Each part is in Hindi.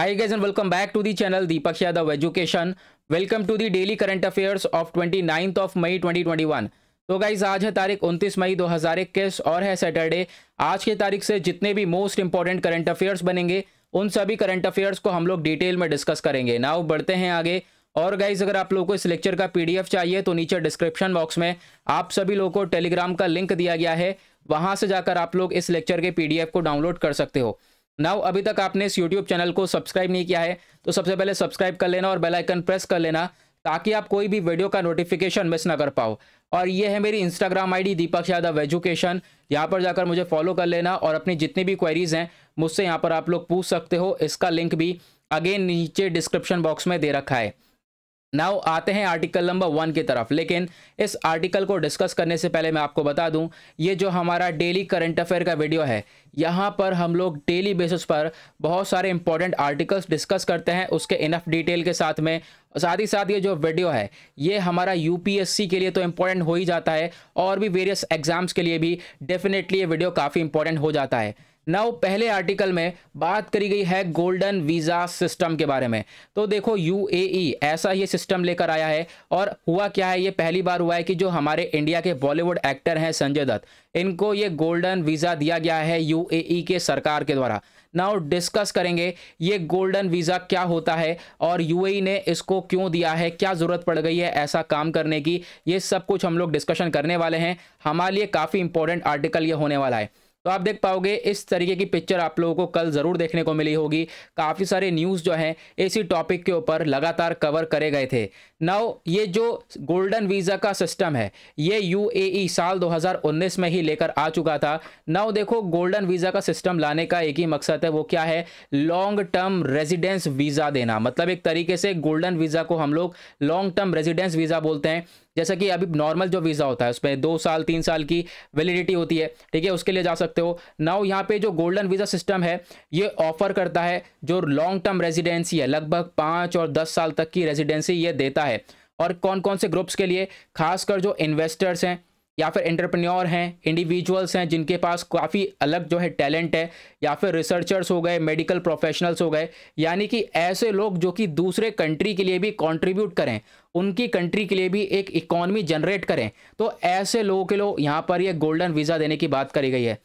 Welcome back to the channel Deepak Yadav education welcome to the daily current the of twenty ninth of May twenty twenty one तो गाइज आज है तारीख उनतीस मई इक्कीस और है सैटरडे आज की तारीख से जितने भी मोस्ट इंपॉर्टेंट करंट अफेयर्स बनेंगे उन सभी करंट अफेयर्स को हम लोग डिटेल में डिस्कस करेंगे नाव बढ़ते हैं आगे और गाइज अगर आप लोगों को इस लेक्चर का एफ चाहिए तो नीचे डिस्क्रिप्शन बॉक्स में आप सभी लोगों को टेलीग्राम का लिंक दिया गया है वहां से जाकर आप लोग इस लेक्चर के एफ को डाउनलोड कर सकते हो नाउ अभी तक आपने इस यूट्यूब चैनल को सब्सक्राइब नहीं किया है तो सबसे पहले सब्सक्राइब कर लेना और बेल आइकन प्रेस कर लेना ताकि आप कोई भी वीडियो का नोटिफिकेशन मिस ना कर पाओ और ये है मेरी Instagram ID Deepak Yadav education यहाँ पर जाकर मुझे फॉलो कर लेना और अपनी जितनी भी क्वेरीज हैं मुझसे यहाँ पर आप लोग पूछ सकते हो इसका लिंक भी अगेन नीचे डिस्क्रिप्शन बॉक्स में दे रखा है नाउ आते हैं आर्टिकल नंबर वन की तरफ लेकिन इस आर्टिकल को डिस्कस करने से पहले मैं आपको बता दूं ये जो हमारा डेली करंट अफेयर का वीडियो है यहाँ पर हम लोग डेली बेसिस पर बहुत सारे इंपॉर्टेंट आर्टिकल्स डिस्कस करते हैं उसके इनफ डिटेल के साथ में साथ ही साथ ये जो वीडियो है ये हमारा यूपीएससी के लिए तो इम्पोर्टेंट हो ही जाता है और भी वेरियस एग्जाम्स के लिए भी डेफिनेटली ये वीडियो काफ़ी इंपॉर्टेंट हो जाता है नाउ पहले आर्टिकल में बात करी गई है गोल्डन वीज़ा सिस्टम के बारे में तो देखो यूएई e, ऐसा ये सिस्टम लेकर आया है और हुआ क्या है ये पहली बार हुआ है कि जो हमारे इंडिया के बॉलीवुड एक्टर हैं संजय दत्त इनको ये गोल्डन वीज़ा दिया गया है यूएई e के सरकार के द्वारा नाउ डिस्कस करेंगे ये गोल्डन वीज़ा क्या होता है और यूएई e ने इसको क्यों दिया है क्या ज़रूरत पड़ गई है ऐसा काम करने की ये सब कुछ हम लोग डिस्कशन करने वाले हैं हमारे लिए काफ़ी इंपॉर्टेंट आर्टिकल ये होने वाला है तो आप देख पाओगे इस तरीके की पिक्चर आप लोगों को कल ज़रूर देखने को मिली होगी काफ़ी सारे न्यूज़ जो है इसी टॉपिक के ऊपर लगातार कवर करे गए थे नाउ ये जो गोल्डन वीज़ा का सिस्टम है ये यूएई e साल 2019 में ही लेकर आ चुका था नाउ देखो गोल्डन वीज़ा का सिस्टम लाने का एक ही मकसद है वो क्या है लॉन्ग टर्म रेजिडेंस वीज़ा देना मतलब एक तरीके से गोल्डन वीज़ा को हम लोग लॉन्ग टर्म रेजिडेंस वीज़ा बोलते हैं जैसा कि अभी नॉर्मल जो वीज़ा होता है उसमें दो साल तीन साल की वैलिडिटी होती है ठीक है उसके लिए जा सकते हो नाउ यहाँ पे जो गोल्डन वीज़ा सिस्टम है ये ऑफर करता है जो लॉन्ग टर्म रेजिडेंसी है लगभग पाँच और दस साल तक की रेजिडेंसी ये देता है है और कौन कौन से ग्रुप्स के लिए खासकर जो इन्वेस्टर्स हैं या फिर एंटरप्रेन्योर हैं इंडिविजुअल्स हैं जिनके पास काफ़ी अलग जो है टैलेंट है या फिर रिसर्चर्स हो गए मेडिकल प्रोफेशनल्स हो गए यानी कि ऐसे लोग जो कि दूसरे कंट्री के लिए भी कंट्रीब्यूट करें उनकी कंट्री के लिए भी एक इकोनमी जनरेट करें तो ऐसे लोगों के लोग यहाँ पर ये गोल्डन वीज़ा देने की बात करी गई है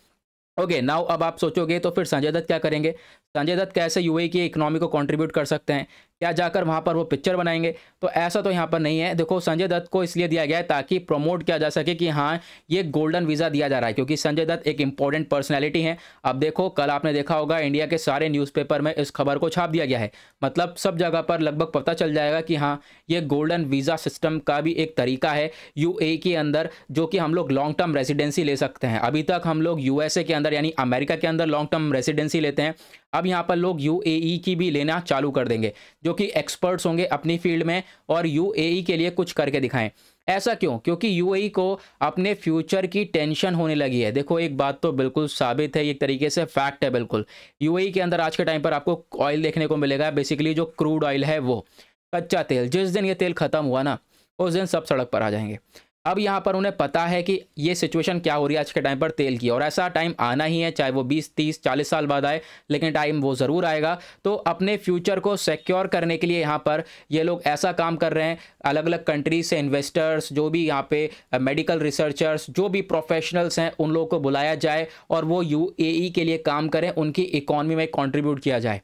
ओके नाउ अब आप सोचोगे तो फिर संजय दत्त क्या करेंगे संजय दत्त कैसे यू e की इकोनॉमी को कॉन्ट्रीब्यूट कर सकते हैं या जाकर वहाँ पर वो पिक्चर बनाएंगे तो ऐसा तो यहाँ पर नहीं है देखो संजय दत्त को इसलिए दिया गया है ताकि प्रमोट किया जा सके कि हाँ ये गोल्डन वीज़ा दिया जा रहा है क्योंकि संजय दत्त एक इंपॉर्टेंट पर्सनैलिटी है अब देखो कल आपने देखा होगा इंडिया के सारे न्यूज़पेपर में इस खबर को छाप दिया गया है मतलब सब जगह पर लगभग पता चल जाएगा कि हाँ ये गोल्डन वीज़ा सिस्टम का भी एक तरीका है यू e के अंदर जो कि हम लोग लॉन्ग टर्म रेजिडेंसी ले सकते हैं अभी तक हम लोग यूएसए के अंदर यानी अमेरिका के अंदर लॉन्ग टर्म रेजिडेंसी लेते हैं अब यहाँ पर लोग यू e की भी लेना चालू कर देंगे जो कि एक्सपर्ट्स होंगे अपनी फील्ड में और यू e के लिए कुछ करके दिखाएं ऐसा क्यों क्योंकि यू e को अपने फ्यूचर की टेंशन होने लगी है देखो एक बात तो बिल्कुल साबित है एक तरीके से फैक्ट है बिल्कुल यू के अंदर आज के टाइम पर आपको ऑयल देखने को मिलेगा बेसिकली जो क्रूड ऑयल है वो कच्चा तेल जिस दिन ये तेल खत्म हुआ ना उस दिन सब सड़क पर आ जाएंगे अब यहाँ पर उन्हें पता है कि ये सिचुएशन क्या हो रही है आज के टाइम पर तेल की और ऐसा टाइम आना ही है चाहे वो 20 30 40 साल बाद आए लेकिन टाइम वो ज़रूर आएगा तो अपने फ्यूचर को सिक्योर करने के लिए यहाँ पर ये लोग ऐसा काम कर रहे हैं अलग अलग कंट्रीज से इन्वेस्टर्स जो भी यहाँ पे मेडिकल रिसर्चर्स जो भी प्रोफेशनल्स हैं उन लोगों को बुलाया जाए और वो यू e के लिए काम करें उनकी इकोनॉमी में कॉन्ट्रीब्यूट किया जाए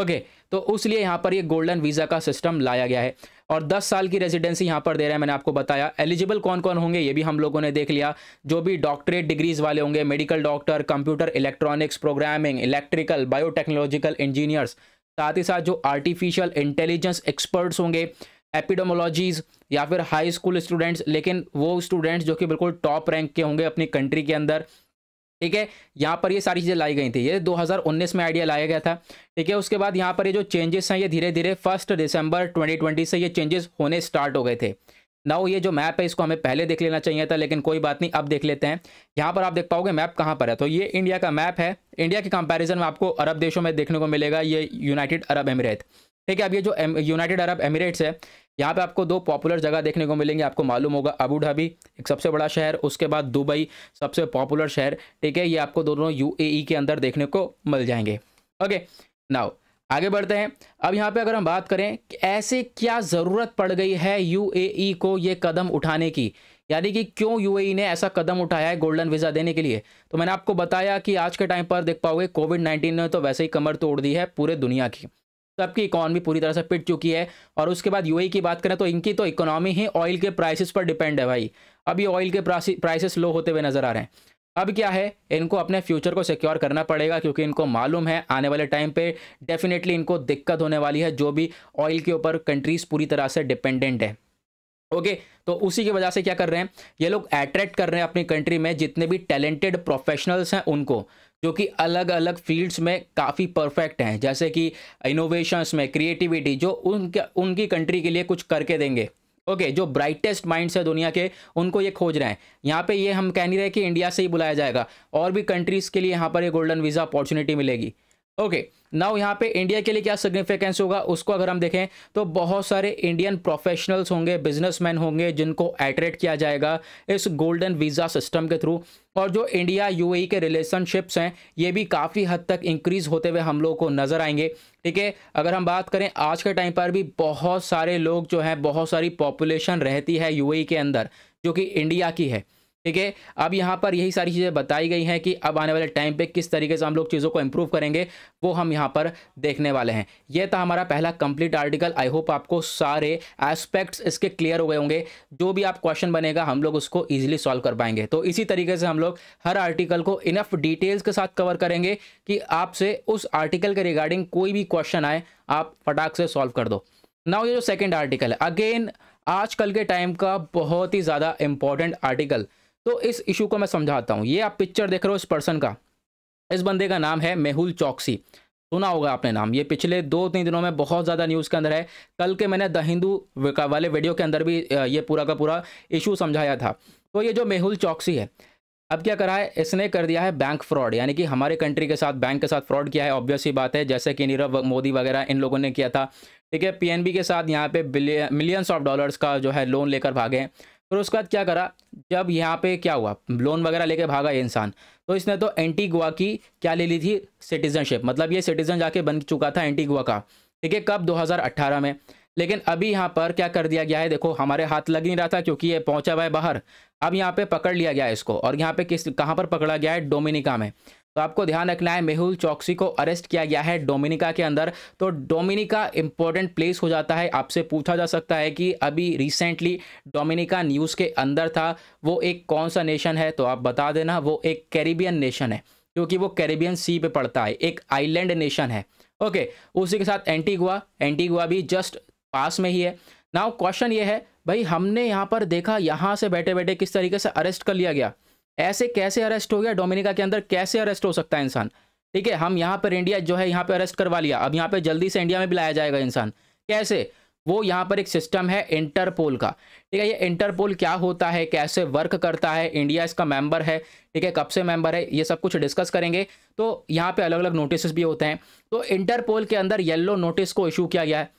ओके तो तो लिए यहाँ पर ये गोल्डन वीज़ा का सिस्टम लाया गया है और दस साल की रेजिडेंसी यहाँ पर दे रहे हैं मैंने आपको बताया एलिजिबल कौन कौन होंगे ये भी हम लोगों ने देख लिया जो भी डॉक्टरेट डिग्रीज वाले होंगे medical doctor computer electronics programming electrical biotechnological engineers साथ ही साथ जो आर्टिफिशियल इंटेलिजेंस एक्सपर्ट्स होंगे एपिडोमोलॉजीज या फिर हाई स्कूल स्टूडेंट्स लेकिन वो स्टूडेंट्स जो कि बिल्कुल टॉप रैंक के होंगे अपनी कंट्री के अंदर ठीक है यहाँ पर ये सारी चीज़ें लाई गई थी ये 2019 में आइडिया लाया गया था ठीक है उसके बाद यहाँ पर ये जो चेंजेस हैं ये धीरे धीरे फर्स्ट दिसंबर 2020 से ये चेंजेस होने स्टार्ट हो गए थे नाउ ये जो मैप है इसको हमें पहले देख लेना चाहिए था लेकिन कोई बात नहीं अब देख लेते हैं यहाँ पर आप देख पाओगे मैप कहाँ पर है तो ये इंडिया का मैप है इंडिया के कंपेरिजन में आपको अरब देशों में देखने को मिलेगा ये यूनाइटेड अरब एमरेट ठीक है अब ये जो यूनाइटेड अरब एमिरेट्स है यहाँ पे आपको दो पॉपुलर जगह देखने को मिलेंगे आपको मालूम होगा अबू धाबी एक सबसे बड़ा शहर उसके बाद दुबई सबसे पॉपुलर शहर ठीक है ये आपको दोनों यूएई e के अंदर देखने को मिल जाएंगे ओके नाउ आगे बढ़ते हैं अब यहाँ पे अगर हम बात करें कि ऐसे क्या ज़रूरत पड़ गई है यूएई e को ये कदम उठाने की यानी कि क्यों यूएई e ने ऐसा कदम उठाया है गोल्डन वीज़ा देने के लिए तो मैंने आपको बताया कि आज के टाइम पर देख पाओगे कोविड नाइन्टीन ने तो वैसे ही कमर तोड़ दी है पूरे दुनिया की सबकी इकोनॉमी पूरी तरह से पिट चुकी है और उसके बाद यूएई e की बात करें तो इनकी तो इकोनॉमी ही ऑयल के प्राइसेस पर डिपेंड है भाई अभी ऑयल के प्राइसेस लो होते हुए नजर आ रहे हैं अब क्या है इनको अपने फ्यूचर को सिक्योर करना पड़ेगा क्योंकि इनको मालूम है आने वाले टाइम पे डेफिनेटली इनको दिक्कत होने वाली है जो भी ऑयल के ऊपर कंट्रीज पूरी तरह से डिपेंडेंट है ओके तो उसी की वजह से क्या कर रहे हैं ये लोग अट्रैक्ट कर रहे हैं अपनी कंट्री में जितने भी टैलेंटेड प्रोफेशनल्स हैं उनको जो कि अलग अलग फील्ड्स में काफ़ी परफेक्ट हैं जैसे कि इनोवेशंस में क्रिएटिविटी जो उनके उनकी कंट्री के लिए कुछ करके देंगे ओके जो ब्राइटेस्ट माइंड्स है दुनिया के उनको ये खोज रहे हैं यहाँ पे ये हम कह नहीं रहे कि इंडिया से ही बुलाया जाएगा और भी कंट्रीज़ के लिए यहाँ पर ये गोल्डन वीज़ा अपॉर्चुनिटी मिलेगी ओके नाउ यहाँ पे इंडिया के लिए क्या सिग्निफिकेंस होगा उसको अगर हम देखें तो बहुत सारे इंडियन प्रोफेशनल्स होंगे बिजनेसमैन होंगे जिनको एट्रेट किया जाएगा इस गोल्डन वीज़ा सिस्टम के थ्रू और जो इंडिया यूएई e के रिलेशनशिप्स हैं ये भी काफ़ी हद तक इंक्रीज़ होते हुए हम लोग को नज़र आएंगे ठीक है अगर हम बात करें आज के टाइम पर भी बहुत सारे लोग जो हैं बहुत सारी पॉपुलेशन रहती है यू e के अंदर जो कि इंडिया की है ठीक है अब यहाँ पर यही सारी चीज़ें बताई गई हैं कि अब आने वाले टाइम पे किस तरीके से हम लोग चीज़ों को इम्प्रूव करेंगे वो हम यहाँ पर देखने वाले हैं ये था हमारा पहला कंप्लीट आर्टिकल आई होप आपको सारे एस्पेक्ट्स इसके क्लियर हो गए होंगे जो भी आप क्वेश्चन बनेगा हम लोग उसको ईजिली सॉल्व कर पाएंगे तो इसी तरीके से हम लोग हर आर्टिकल को इनफ डिटेल्स के साथ कवर करेंगे कि आपसे उस आर्टिकल के रिगार्डिंग कोई भी क्वेश्चन आए आप फटाक से सॉल्व कर दो नाउ ये जो सेकेंड आर्टिकल है अगेन आजकल के टाइम का बहुत ही ज़्यादा इंपॉर्टेंट आर्टिकल तो इस इशू को मैं समझाता हूँ ये आप पिक्चर देख रहे हो इस पर्सन का इस बंदे का नाम है मेहुल चौकसी सुना होगा आपने नाम ये पिछले दो तीन दिनों में बहुत ज़्यादा न्यूज़ के अंदर है कल के मैंने द हिंदू वाले वीडियो के अंदर भी ये पूरा का पूरा इशू समझाया था तो ये जो मेहुल चौकसी है अब क्या करा है इसने कर दिया है बैंक फ्रॉड यानी कि हमारे कंट्री के साथ बैंक के साथ फ्रॉड किया है ऑब्वियस ही बात है जैसे कि नीरव मोदी वगैरह इन लोगों ने किया था ठीक है पीएनबी के साथ यहाँ पे मिलियंस ऑफ डॉलर्स का जो है लोन लेकर भागे फिर उसके बाद क्या करा जब यहाँ पे क्या हुआ लोन वगैरह लेके भागा ये इंसान तो इसने तो एंटीगुआ की क्या ले ली थी सिटीजनशिप मतलब ये सिटीजन जाके बन चुका था एंटीगुआ का ठीक है कब 2018 में लेकिन अभी यहाँ पर क्या कर दिया गया है देखो हमारे हाथ लग नहीं रहा था क्योंकि ये पहुंचा हुआ है बाहर अब यहाँ पे पकड़ लिया गया है इसको और यहाँ पे किस कहाँ पर पकड़ा गया है डोमिनिका में तो आपको ध्यान रखना है मेहुल चौकसी को अरेस्ट किया गया है डोमिनिका के अंदर तो डोमिनिका इंपॉर्टेंट प्लेस हो जाता है आपसे पूछा जा सकता है कि अभी रिसेंटली डोमिनिका न्यूज़ के अंदर था वो एक कौन सा नेशन है तो आप बता देना वो एक कैरिबियन नेशन है क्योंकि वो कैरिबियन सी पे पड़ता है एक आईलैंड नेशन है ओके उसी के साथ एंटीगुआ एंटीगुआ भी जस्ट पास में ही है नाउ क्वेश्चन ये है भाई हमने यहाँ पर देखा यहाँ से बैठे बैठे किस तरीके से अरेस्ट कर लिया गया ऐसे कैसे अरेस्ट हो गया डोमिनिका के अंदर कैसे अरेस्ट हो सकता है इंसान ठीक है हम यहाँ पर इंडिया जो है यहाँ पर अरेस्ट करवा लिया अब यहाँ पर जल्दी से इंडिया में भी लाया जाएगा इंसान कैसे वो यहाँ पर एक सिस्टम है इंटरपोल का ठीक है ये इंटरपोल क्या होता है कैसे वर्क करता है इंडिया इसका मेंबर है ठीक है कब से मेंबर है ये सब कुछ डिस्कस करेंगे तो यहाँ पे अलग अलग नोटिस भी होते हैं तो इंटरपोल के अंदर येल्लो नोटिस को इशू किया गया है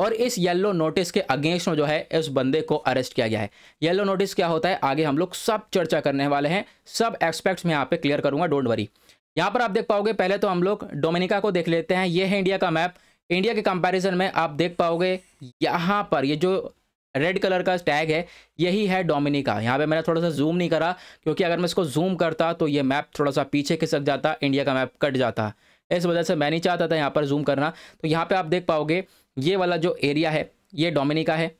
और इस येलो नोटिस के अगेंस्ट में जो है इस बंदे को अरेस्ट किया गया है येलो नोटिस क्या होता है आगे हम लोग सब चर्चा करने वाले हैं सब एक्सपेक्ट्स मैं यहाँ पे क्लियर करूंगा डोंट वरी यहाँ पर आप देख पाओगे पहले तो हम लोग डोमिनिका को देख लेते हैं ये है इंडिया का मैप इंडिया के कंपैरिजन में आप देख पाओगे यहाँ पर ये जो रेड कलर का टैग है यही है डोमिनिका यहाँ पे मैंने थोड़ा सा जूम नहीं करा क्योंकि अगर मैं इसको जूम करता तो ये मैप थोड़ा सा पीछे खिसक जाता इंडिया का मैप कट जाता इस वजह से मैं नहीं चाहता था यहाँ पर जूम करना तो यहाँ पे आप देख पाओगे ये वाला जो एरिया है ये डोमिनिका है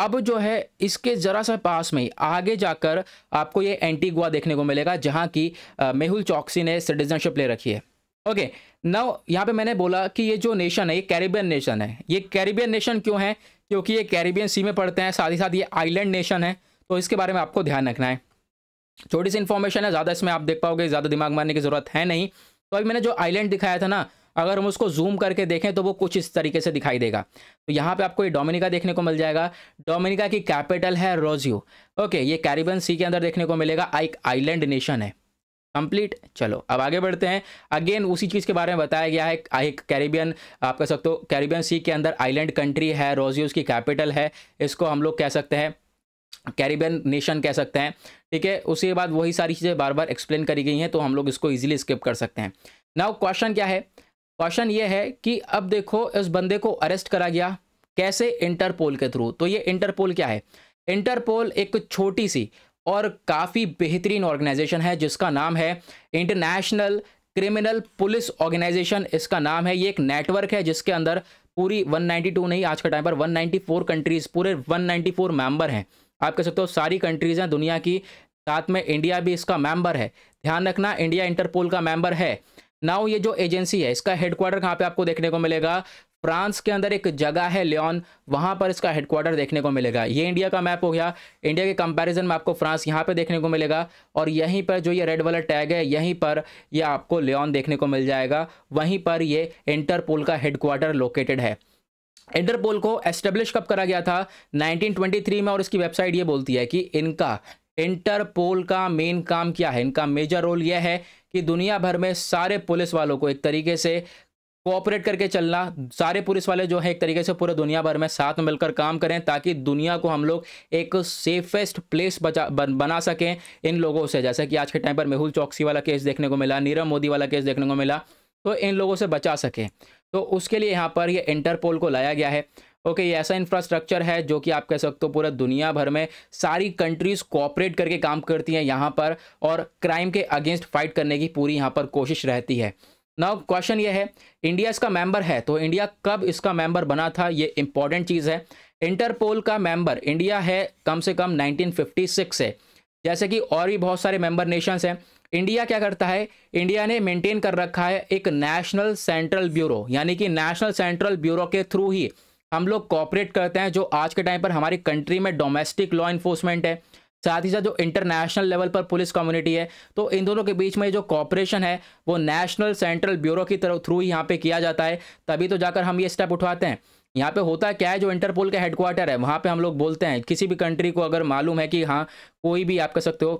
अब जो है इसके ज़रा सा पास में आगे जाकर आपको ये एंटीगुआ देखने को मिलेगा जहाँ की मेहुल चौकसी ने सिटीजनशिप ले रखी है ओके नाउ यहाँ पे मैंने बोला कि ये जो नेशन है ये कैरिबियन नेशन है ये कैरिबियन नेशन क्यों है क्योंकि ये कैरिबियन सी में पड़ते हैं साथ ही साथ ये आइलैंड नेशन है तो इसके बारे में आपको ध्यान रखना है छोटी सी इन्फॉर्मेशन है ज़्यादा इसमें आप देख पाओगे ज़्यादा दिमाग मारने की ज़रूरत है नहीं तो अभी मैंने जो आइलैंड दिखाया था ना अगर हम उसको जूम करके देखें तो वो कुछ इस तरीके से दिखाई देगा तो यहाँ पे आपको ये डोमिनिका देखने को मिल जाएगा डोमिनिका की कैपिटल है रोजियो ओके ये कैरिबियन सी के अंदर देखने को मिलेगा एक आइलैंड नेशन है कंप्लीट चलो अब आगे बढ़ते हैं अगेन उसी चीज़ के बारे में बताया गया है एक कैरिबियन आप कह सकते हो कैरिबियन सी के अंदर आइलैंड कंट्री है रोजियो की कैपिटल है इसको हम लोग कह सकते हैं कैरिबियन नेशन कह सकते हैं ठीक है उसके बाद वही सारी चीज़ें बार बार एक्सप्लेन करी गई हैं तो हम लोग इसको ईजिली स्किप कर सकते हैं नाउ क्वेश्चन क्या है क्वेश्चन ये है कि अब देखो इस बंदे को अरेस्ट करा गया कैसे इंटरपोल के थ्रू तो ये इंटरपोल क्या है इंटरपोल एक छोटी सी और काफ़ी बेहतरीन ऑर्गेनाइजेशन है जिसका नाम है इंटरनेशनल क्रिमिनल पुलिस ऑर्गेनाइजेशन इसका नाम है ये एक नेटवर्क है जिसके अंदर पूरी 192 नहीं आज के टाइम पर 194 कंट्रीज़ पूरे 194 मेंबर हैं आप कह सकते हो सारी कंट्रीज़ हैं दुनिया की साथ में इंडिया भी इसका मेंबर है ध्यान रखना इंडिया इंटरपोल का मेंबर है नाउ ये जो एजेंसी है इसका हेडक्वार्टर कहाँ पे आपको देखने को मिलेगा फ्रांस के अंदर एक जगह है लियोन वहां पर इसका हेडक्वार्टर देखने को मिलेगा ये इंडिया का मैप हो गया इंडिया के कंपैरिजन में आपको फ्रांस यहाँ पे देखने को मिलेगा और यहीं पर जो ये रेड वाला टैग है यहीं पर ये आपको लियोन देखने को मिल जाएगा वहीं पर ये इंटरपोल का हेडक्वार्टर लोकेटेड है इंटरपोल को एस्टेब्लिश कब करा गया था नाइनटीन में और इसकी वेबसाइट ये बोलती है कि इनका इंटरपोल का मेन काम क्या है इनका मेजर रोल यह है कि दुनिया भर में सारे पुलिस वालों को एक तरीके से कोऑपरेट करके चलना सारे पुलिस वाले जो हैं एक तरीके से पूरे दुनिया भर में साथ में मिलकर काम करें ताकि दुनिया को हम लोग एक सेफेस्ट प्लेस बचा बना सकें इन लोगों से जैसे कि आज के टाइम पर मेहुल चौकसी वाला केस देखने को मिला नीरव मोदी वाला केस देखने को मिला तो इन लोगों से बचा सकें तो उसके लिए यहाँ पर ये इंटरपोल को लाया गया है ओके ये ऐसा इंफ्रास्ट्रक्चर है जो कि आप कह सकते हो पूरा दुनिया भर में सारी कंट्रीज कोऑपरेट करके काम करती हैं यहाँ पर और क्राइम के अगेंस्ट फाइट करने की पूरी यहाँ पर कोशिश रहती है नाउ क्वेश्चन ये है इंडिया इसका मेंबर है तो इंडिया कब इसका मेंबर बना था ये इंपॉर्टेंट चीज़ है इंटरपोल का मेंबर इंडिया है कम से कम नाइनटीन है जैसे कि और भी बहुत सारे मेंबर नेशंस हैं इंडिया क्या करता है इंडिया ने मेंटेन कर रखा है एक नेशनल सेंट्रल ब्यूरो यानी कि नेशनल सेंट्रल ब्यूरो के थ्रू ही हम लोग कॉपरेट करते हैं जो आज के टाइम पर हमारी कंट्री में डोमेस्टिक लॉ इन्फोर्समेंट है साथ ही साथ जो इंटरनेशनल लेवल पर पुलिस कम्युनिटी है तो इन दोनों के बीच में जो कॉपरेशन है वो नेशनल सेंट्रल ब्यूरो की तरफ थ्रू ही यहाँ पे किया जाता है तभी तो जाकर हम ये स्टेप उठवाते हैं यहाँ पे होता क्या है जो इंटरपोल का हेडक्वार्टर है वहाँ पे हम लोग बोलते हैं किसी भी कंट्री को अगर मालूम है कि हाँ कोई भी आप कह सकते हो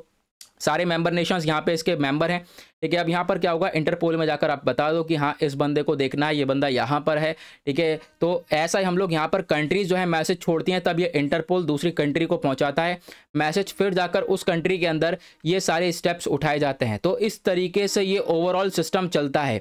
सारे मेंबर नेशंस यहाँ पे इसके मेंबर हैं ठीक है अब यहाँ पर क्या होगा इंटरपोल में जाकर आप बता दो कि हाँ इस बंदे को देखना है ये बंदा यहाँ पर है ठीक है तो ऐसा ही हम लोग यहाँ पर कंट्रीज जो है मैसेज छोड़ती हैं तब ये इंटरपोल दूसरी कंट्री को पहुँचाता है मैसेज फिर जाकर उस कंट्री के अंदर ये सारे स्टेप्स उठाए जाते हैं तो इस तरीके से ये ओवरऑल सिस्टम चलता है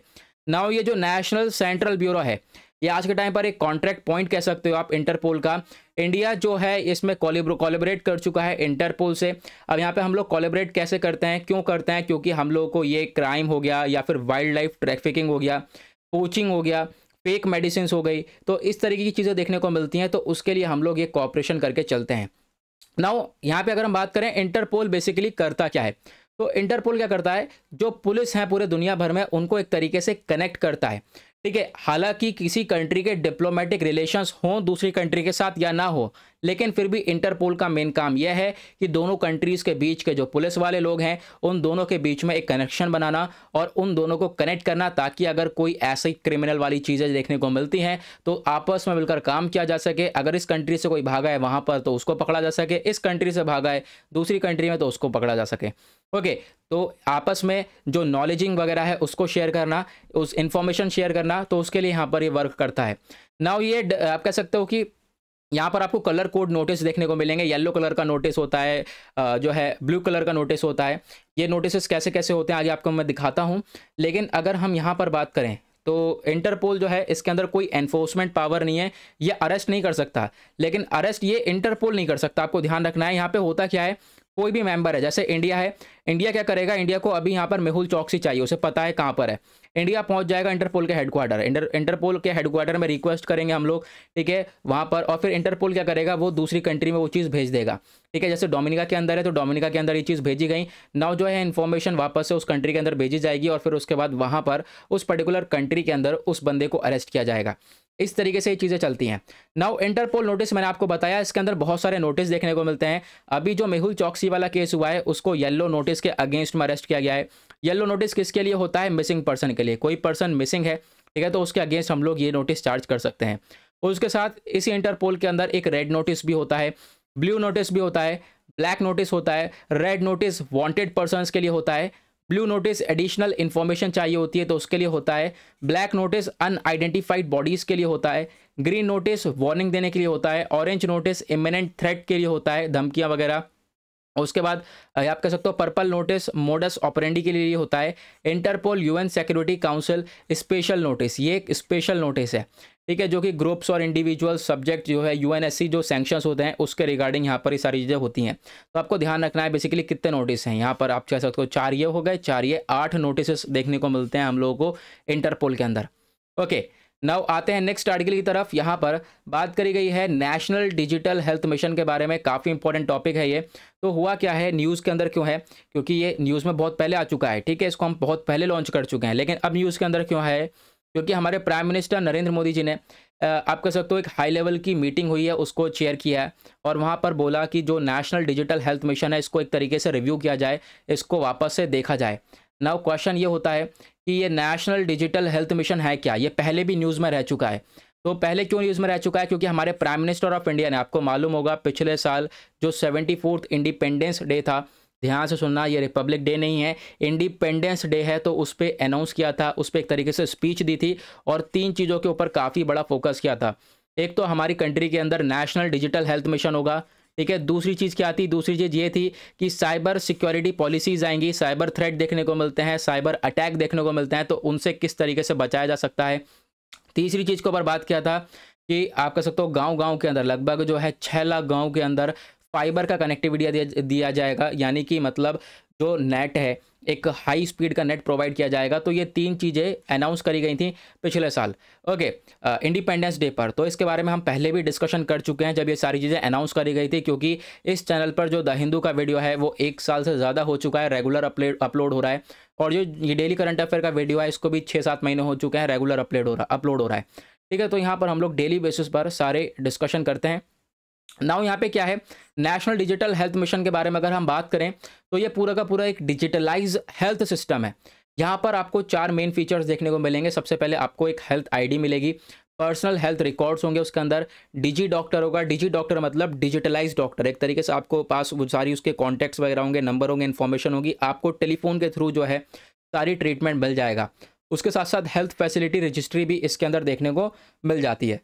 नाव ये जो नेशनल सेंट्रल ब्यूरो है ये आज के टाइम पर एक कॉन्ट्रैक्ट पॉइंट कह सकते हो आप इंटरपोल का इंडिया जो है इसमें कॉलेबरेट कर चुका है इंटरपोल से अब यहाँ पे हम लोग कॉलेबरेट कैसे करते हैं क्यों करते हैं क्योंकि हम लोगों को ये क्राइम हो गया या फिर वाइल्ड लाइफ ट्रैफिकिंग हो गया कोचिंग हो गया फेक मेडिसिन हो गई तो इस तरीके की चीज़ें देखने को मिलती हैं तो उसके लिए हम लोग ये कॉपरेशन करके चलते हैं नाउ यहाँ पे अगर हम बात करें इंटरपोल बेसिकली करता क्या है तो इंटरपोल क्या करता है जो पुलिस हैं पूरे दुनिया भर में उनको एक तरीके से कनेक्ट करता है ठीक है हालांकि किसी कंट्री के डिप्लोमेटिक रिलेशंस हों दूसरी कंट्री के साथ या ना हो लेकिन फिर भी इंटरपोल का मेन काम यह है कि दोनों कंट्रीज़ के बीच के जो पुलिस वाले लोग हैं उन दोनों के बीच में एक कनेक्शन बनाना और उन दोनों को कनेक्ट करना ताकि अगर कोई ऐसी क्रिमिनल वाली चीज़ें देखने को मिलती हैं तो आपस में मिलकर काम किया जा सके अगर इस कंट्री से कोई भागा है वहाँ पर तो उसको पकड़ा जा सके इस कंट्री से भागा है दूसरी कंट्री में तो उसको पकड़ा जा सके ओके तो आपस में जो नॉलेजिंग वगैरह है उसको शेयर करना उस इंफॉर्मेशन शेयर करना तो उसके लिए यहाँ पर ये वर्क करता है नाउ ये आप कह सकते हो कि यहाँ पर आपको कलर कोड नोटिस देखने को मिलेंगे येलो कलर का नोटिस होता है जो है ब्लू कलर का नोटिस होता है ये नोटिस कैसे कैसे होते हैं आगे आपको मैं दिखाता हूँ लेकिन अगर हम यहाँ पर बात करें तो इंटरपोल जो है इसके अंदर कोई एनफोर्समेंट पावर नहीं है ये अरेस्ट नहीं कर सकता लेकिन अरेस्ट ये इंटरपोल नहीं कर सकता आपको ध्यान रखना है यहाँ पे होता क्या है कोई भी मेंबर है जैसे इंडिया है इंडिया क्या करेगा इंडिया को अभी यहाँ पर मेहुल चौकसी चाहिए उसे पता है कहाँ पर है इंडिया पहुँच जाएगा इंटरपोल के हेडक्वार्टर इंटर इंटरपोल के हेडक्वार्टर में रिक्वेस्ट करेंगे हम लोग ठीक है वहाँ पर और फिर इंटरपोल क्या करेगा वो दूसरी कंट्री में वो चीज़ भेज देगा ठीक है जैसे डोमिनिका के अंदर है तो डोमिनिका के अंदर ये चीज़ भेजी गई नाव जो है इन्फॉर्मेशन वापस से उस कंट्री के अंदर भेजी जाएगी और फिर उसके बाद वहाँ पर उस पर्टिकुलर कंट्री के अंदर उस बंदे को अरेस्ट किया जाएगा इस तरीके से ये चीज़ें चलती हैं नाउ इंटरपोल नोटिस मैंने आपको बताया इसके अंदर बहुत सारे नोटिस देखने को मिलते हैं अभी जो मेहुल चौकसी वाला केस हुआ है उसको येलो नोटिस के अगेंस्ट में अरेस्ट किया गया है येलो नोटिस किसके लिए होता है मिसिंग पर्सन के लिए कोई पर्सन मिसिंग है ठीक है तो उसके अगेंस्ट हम लोग ये नोटिस चार्ज कर सकते हैं उसके साथ इसी इंटरपोल के अंदर एक रेड नोटिस भी होता है ब्लू नोटिस भी होता है ब्लैक नोटिस होता है रेड नोटिस वांटेड पर्सन के लिए होता है ब्लू नोटिस एडिशनल इन्फॉर्मेशन चाहिए होती है तो उसके लिए होता है ब्लैक नोटिस अनआइडेंटिफाइड बॉडीज के लिए होता है ग्रीन नोटिस वार्निंग देने के लिए होता है ऑरेंज नोटिस इमिनेंट थ्रेट के लिए होता है धमकियाँ वगैरह उसके बाद आप कह सकते हो पर्पल नोटिस मोडस ऑपरेंडी के लिए होता है Interpol UN security council special notice ये एक स्पेशल नोटिस है ठीक है जो कि ग्रुप्स और इंडिविजुअल सब्जेक्ट जो है यूएनएससी जो सैंक्शंस होते हैं उसके रिगार्डिंग यहाँ पर ये सारी चीज़ें होती हैं तो आपको ध्यान रखना है बेसिकली कितने नोटिस हैं यहाँ पर आप कह सकते हो चार ये हो गए चार ये आठ नोटिस देखने को मिलते हैं हम लोगों को इंटरपोल के अंदर ओके नाउ आते हैं नेक्स्ट आर्टिकल की तरफ यहाँ पर बात करी गई है नेशनल डिजिटल हेल्थ मिशन के बारे में काफ़ी इंपॉर्टेंट टॉपिक है ये तो हुआ क्या है न्यूज़ के अंदर क्यों है क्योंकि ये न्यूज़ में बहुत पहले आ चुका है ठीक है इसको हम बहुत पहले लॉन्च कर चुके हैं लेकिन अब न्यूज़ के अंदर क्यों है क्योंकि हमारे प्राइम मिनिस्टर नरेंद्र मोदी जी ने आप कह सकते हो एक हाई लेवल की मीटिंग हुई है उसको चेयर किया है और वहाँ पर बोला कि जो नेशनल डिजिटल हेल्थ मिशन है इसको एक तरीके से रिव्यू किया जाए इसको वापस से देखा जाए नाउ क्वेश्चन ये होता है कि ये नेशनल डिजिटल हेल्थ मिशन है क्या ये पहले भी न्यूज़ में रह चुका है तो पहले क्यों न्यूज़ में रह चुका है क्योंकि हमारे प्राइम मिनिस्टर ऑफ इंडिया ने आपको मालूम होगा पिछले साल जो सेवेंटी इंडिपेंडेंस डे था ध्यान से सुनना ये रिपब्लिक डे नहीं है इंडिपेंडेंस डे है तो उस पर अनाउंस किया था उस पर एक तरीके से स्पीच दी थी और तीन चीज़ों के ऊपर काफ़ी बड़ा फोकस किया था एक तो हमारी कंट्री के अंदर नेशनल डिजिटल हेल्थ मिशन होगा ठीक है दूसरी चीज़ क्या थी दूसरी चीज़ ये थी कि साइबर सिक्योरिटी पॉलिसीज आएंगी साइबर थ्रेट देखने को मिलते हैं साइबर अटैक देखने को मिलते हैं तो उनसे किस तरीके से बचाया जा सकता है तीसरी चीज़ के ऊपर बात किया था कि आप कह सकते हो गांव गांव के अंदर लगभग जो है छः लाख गांव के अंदर फाइबर का कनेक्टिविटी दिया, जाएगा यानी कि मतलब जो नेट है एक हाई स्पीड का नेट प्रोवाइड किया जाएगा तो ये तीन चीज़ें अनाउंस करी गई थी पिछले साल ओके इंडिपेंडेंस डे पर तो इसके बारे में हम पहले भी डिस्कशन कर चुके हैं जब ये सारी चीज़ें अनाउंस करी गई थी क्योंकि इस चैनल पर जो द हिंदू का वीडियो है वो एक साल से ज़्यादा हो चुका है रेगुलर अपलोड अपलोड हो रहा है और जो ये डेली करंट अफेयर का वीडियो है इसको भी छः सात महीने हो चुके हैं रेगुलर अपलोड हो रहा अपलोड हो रहा है ठीक है तो यहाँ पर हम लोग डेली बेसिस पर सारे डिस्कशन करते हैं नाउ यहाँ पे क्या है नेशनल डिजिटल हेल्थ मिशन के बारे में अगर हम बात करें तो ये पूरा का पूरा एक डिजिटलाइज हेल्थ सिस्टम है यहाँ पर आपको चार मेन फीचर्स देखने को मिलेंगे सबसे पहले आपको एक हेल्थ आईडी मिलेगी पर्सनल हेल्थ रिकॉर्ड्स होंगे उसके अंदर डिजी डॉक्टर होगा डिजी डॉक्टर मतलब डिजिटलाइज डॉक्टर एक तरीके से आपको पास सारी उसके कॉन्टैक्ट्स वगैरह होंगे नंबर होंगे इन्फॉर्मेशन होगी आपको टेलीफोन के थ्रू जो है सारी ट्रीटमेंट मिल जाएगा उसके साथ साथ हेल्थ फैसिलिटी रजिस्ट्री भी इसके अंदर देखने को मिल जाती है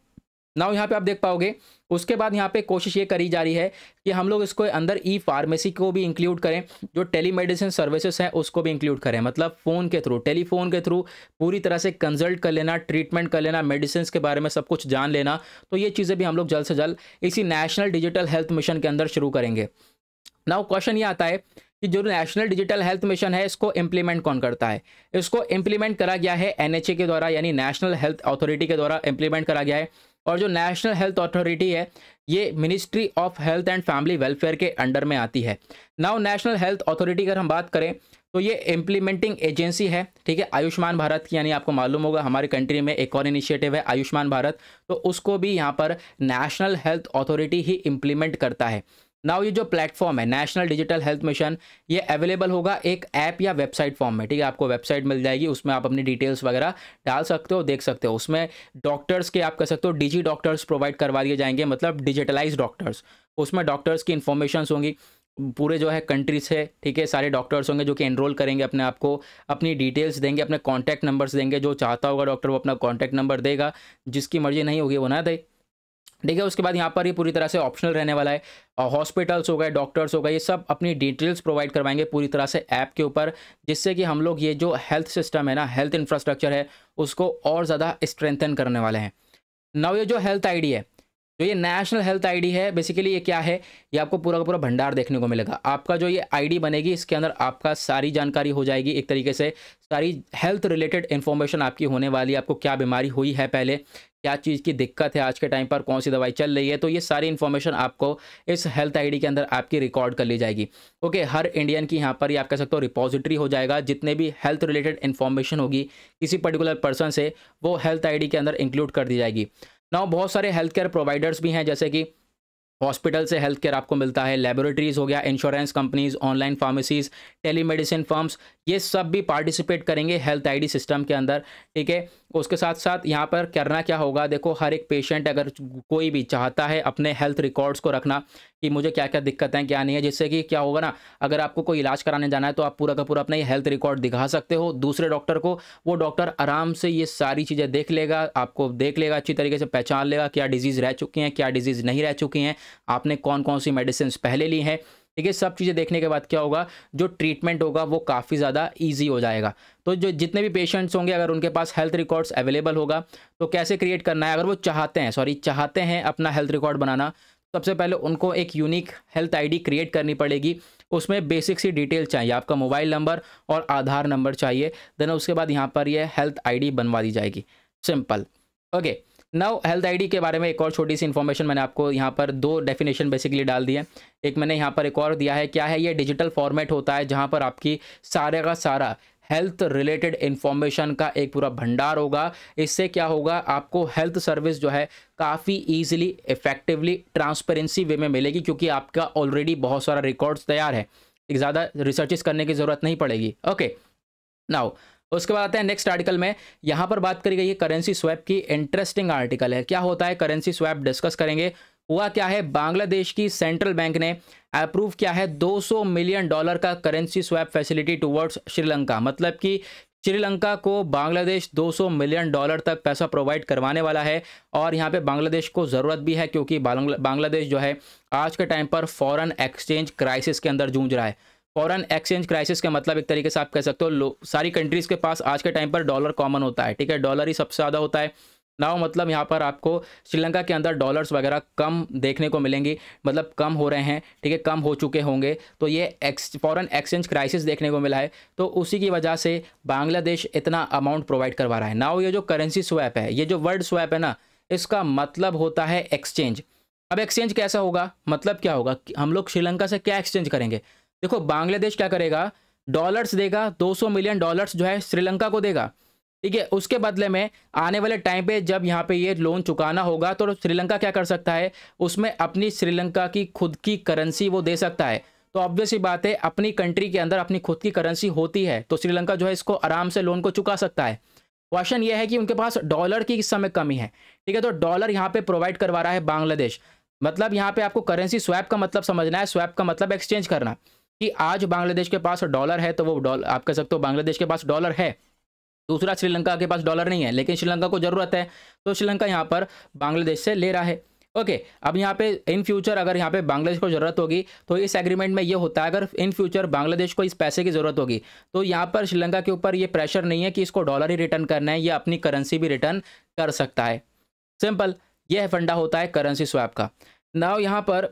नाउ यहाँ पे आप देख पाओगे उसके बाद यहाँ पे कोशिश ये करी जा रही है कि हम लोग इसको अंदर ई फार्मेसी को भी इंक्लूड करें जो टेलीमेडिसिन सर्विसेज हैं उसको भी इंक्लूड करें मतलब फ़ोन के थ्रू टेलीफोन के थ्रू पूरी तरह से कंसल्ट कर लेना ट्रीटमेंट कर लेना मेडिसिन के बारे में सब कुछ जान लेना तो ये चीज़ें भी हम लोग जल्द से जल्द इसी नेशनल डिजिटल हेल्थ मिशन के अंदर शुरू करेंगे नाउ क्वेश्चन ये आता है कि जो नेशनल डिजिटल हेल्थ मिशन है इसको इम्प्लीमेंट कौन करता है इसको इम्प्लीमेंट करा गया है एन के द्वारा यानी नेशनल हेल्थ अथॉरिटी के द्वारा इम्प्लीमेंट करा गया है और जो नेशनल हेल्थ अथॉरिटी है ये ministry of health and family welfare के अंडर में आती है नाउ नेशनल हेल्थ अथॉरिटी अगर हम बात करें तो ये इम्प्लीमेंटिंग एजेंसी है ठीक है आयुष्मान भारत की यानी आपको मालूम होगा हमारे कंट्री में एक और इनिशिएटिव है आयुष्मान भारत तो उसको भी यहाँ पर नेशनल हेल्थ अथॉरिटी ही इम्प्लीमेंट करता है नाउ ये जो प्लेटफॉर्म है नेशनल डिजिटल हेल्थ मिशन ये अवेलेबल होगा एक ऐप या वेबसाइट फॉर्म में ठीक है आपको वेबसाइट मिल जाएगी उसमें आप अपनी डिटेल्स वगैरह डाल सकते हो देख सकते हो उसमें डॉक्टर्स के आप कह सकते हो डिजी डॉक्टर्स प्रोवाइड करवा दिए जाएंगे मतलब डिजिटलाइज डॉक्टर्स उसमें डॉक्टर्स की इन्फॉर्मेशन होंगी पूरे जो है कंट्रीज से ठीक है सारे डॉक्टर्स होंगे जो कि एनरोल करेंगे अपने आप को अपनी डिटेल्स देंगे अपने कॉन्टैक्ट नंबर्स देंगे जो चाहता होगा डॉक्टर वो अपना कॉन्टैक्ट नंबर देगा जिसकी मर्जी नहीं होगी वो ना दे ठीक है उसके बाद यहाँ पर ये पूरी तरह से ऑप्शनल रहने वाला है हॉस्पिटल्स हो गए डॉक्टर्स हो गए ये सब अपनी डिटेल्स प्रोवाइड करवाएंगे पूरी तरह से ऐप के ऊपर जिससे कि हम लोग ये जो हेल्थ सिस्टम है ना हेल्थ इंफ्रास्ट्रक्चर है उसको और ज़्यादा स्ट्रेंथन करने वाले हैं नव ये जो हेल्थ आई है जो ये नेशनल हेल्थ आई है बेसिकली ये क्या है ये आपको पूरा का पूरा भंडार देखने को मिलेगा आपका जो ये आई बनेगी इसके अंदर आपका सारी जानकारी हो जाएगी एक तरीके से सारी हेल्थ रिलेटेड इन्फॉर्मेशन आपकी होने वाली आपको क्या बीमारी हुई है पहले क्या चीज़ की दिक्कत है आज के टाइम पर कौन सी दवाई चल रही है तो ये सारी इन्फॉर्मेशन आपको इस हेल्थ आईडी के अंदर आपकी रिकॉर्ड कर ली जाएगी ओके हर इंडियन की यहाँ पर ही आप कह सकते हो रिपोजिटरी हो जाएगा जितने भी हेल्थ रिलेटेड इन्फॉर्मेशन होगी किसी पर्टिकुलर पर्सन से वो हेल्थ आई के अंदर इंक्लूड कर दी जाएगी ना बहुत सारे हेल्थ केयर प्रोवाइडर्स भी हैं जैसे कि हॉस्पिटल से हेल्थ केयर आपको मिलता है लेबोरेटरीज हो गया insurance companies online pharmacies telemedicine firms ये सब भी पार्टिसिपेट करेंगे हेल्थ आईडी सिस्टम के अंदर ठीक है उसके साथ साथ यहाँ पर करना क्या होगा देखो हर एक पेशेंट अगर कोई भी चाहता है अपने हेल्थ रिकॉर्ड्स को रखना कि मुझे क्या क्या दिक्कतें क्या नहीं है जिससे कि क्या होगा ना अगर आपको कोई इलाज कराने जाना है तो आप पूरा का पूरा अपना हेल्थ रिकॉर्ड दिखा सकते हो दूसरे डॉक्टर को वो डॉक्टर आराम से ये सारी चीज़ें देख लेगा आपको देख लेगा अच्छी तरीके से पहचान लेगा क्या डिजीज़ रह चुकी हैं क्या डिजीज़ नहीं रह चुकी हैं आपने कौन कौन सी मेडिसिन पहले ली हैं ठीक है सब चीज़ें देखने के बाद क्या होगा जो ट्रीटमेंट होगा वो काफ़ी ज़्यादा ईजी हो जाएगा तो जो जितने भी पेशेंट्स होंगे अगर उनके पास हेल्थ रिकॉर्ड्स अवेलेबल होगा तो कैसे क्रिएट करना है अगर वो चाहते हैं सॉरी चाहते हैं अपना हेल्थ रिकॉर्ड बनाना सबसे पहले उनको एक यूनिक हेल्थ आईडी क्रिएट करनी पड़ेगी उसमें बेसिक सी डिटेल चाहिए आपका मोबाइल नंबर और आधार नंबर चाहिए देन उसके बाद यहाँ पर ये हेल्थ आईडी बनवा दी जाएगी simple okay okay. Now health ID के बारे में एक और छोटी सी इन्फॉर्मेशन मैंने आपको यहाँ पर दो डेफिनेशन बेसिकली डाल दिए है एक मैंने यहाँ पर एक और दिया है क्या है ये डिजिटल फॉर्मेट होता है जहाँ पर आपकी सारे का सारा हेल्थ रिलेटेड इन्फॉर्मेशन का एक पूरा भंडार होगा इससे क्या होगा आपको हेल्थ सर्विस जो है काफ़ी ईजिली इफेक्टिवली ट्रांसपेरेंसी वे में मिलेगी क्योंकि आपका ऑलरेडी बहुत सारा रिकॉर्ड्स तैयार है ज़्यादा रिसर्चेस करने की ज़रूरत नहीं पड़ेगी ओके नाउ उसके बाद आते हैं नेक्स्ट आर्टिकल में यहाँ पर बात करी गई है करेंसी स्वैप की इंटरेस्टिंग आर्टिकल है क्या होता है करेंसी स्वैप डिस्कस करेंगे हुआ क्या है बांग्लादेश की सेंट्रल बैंक ने अप्रूव किया है 200 मिलियन डॉलर का currency swap facility towards Sri Lanka मतलब कि श्रीलंका को बांग्लादेश 200 मिलियन डॉलर तक पैसा प्रोवाइड करवाने वाला है और यहाँ पे बांग्लादेश को ज़रूरत भी है क्योंकि बांग्लादेश जो है आज के टाइम पर फॉरेन एक्सचेंज क्राइसिस के अंदर जूझ रहा है फॉरन एक्सचेंज क्राइसिस का मतलब एक तरीके से आप कह सकते हो सारी कंट्रीज़ के पास आज के टाइम पर डॉलर कॉमन होता है ठीक है डॉलर ही सबसे ज़्यादा होता है नाउ मतलब यहाँ पर आपको श्रीलंका के अंदर डॉलर्स वगैरह कम देखने को मिलेंगी मतलब कम हो रहे हैं ठीक है कम हो चुके होंगे तो ये एक्स फॉरन एक्सचेंज क्राइसिस देखने को मिला है तो उसी की वजह से बांग्लादेश इतना अमाउंट प्रोवाइड करवा रहा है नाउ ये जो करेंसी स्वैप है ये जो वर्ल्ड स्वैप है ना इसका मतलब होता है एक्सचेंज अब एक्सचेंज कैसा होगा मतलब क्या होगा हम लोग श्रीलंका से क्या एक्सचेंज करेंगे देखो बांग्लादेश क्या करेगा डॉलर्स देगा 200 मिलियन डॉलर्स जो है श्रीलंका को देगा ठीक है उसके बदले में आने वाले टाइम पे जब यहाँ पे ये लोन चुकाना होगा तो श्रीलंका क्या कर सकता है उसमें अपनी श्रीलंका की खुद की करेंसी वो दे सकता है तो ऑब्वियस ही बात है अपनी कंट्री के अंदर अपनी खुद की करेंसी होती है तो श्रीलंका जो है इसको आराम से लोन को चुका सकता है क्वेश्चन ये है कि उनके पास डॉलर की इस समय कमी है ठीक है तो डॉलर यहाँ पे प्रोवाइड करवा रहा है बांग्लादेश मतलब यहाँ पे आपको करेंसी स्वैप का मतलब समझना है स्वैप का मतलब एक्सचेंज करना कि आज बांग्लादेश के पास डॉलर है तो वो डॉलर आप कह सकते हो बांग्लादेश के पास डॉलर है दूसरा श्रीलंका के पास डॉलर नहीं है लेकिन श्रीलंका को ज़रूरत है तो श्रीलंका यहाँ पर बांग्लादेश से ले रहा है ओके okay, अब यहाँ पे इन फ्यूचर अगर यहाँ पे बांग्लादेश को ज़रूरत होगी तो इस एग्रीमेंट में ये होता है अगर इन फ्यूचर बांग्लादेश को इस पैसे की ज़रूरत होगी तो यहाँ पर श्रीलंका के ऊपर ये प्रेशर नहीं है कि इसको डॉलर ही रिटर्न करना है या अपनी करेंसी भी रिटर्न कर सकता है सिंपल यह फंडा होता है करेंसी स्वैप का नाव यहाँ पर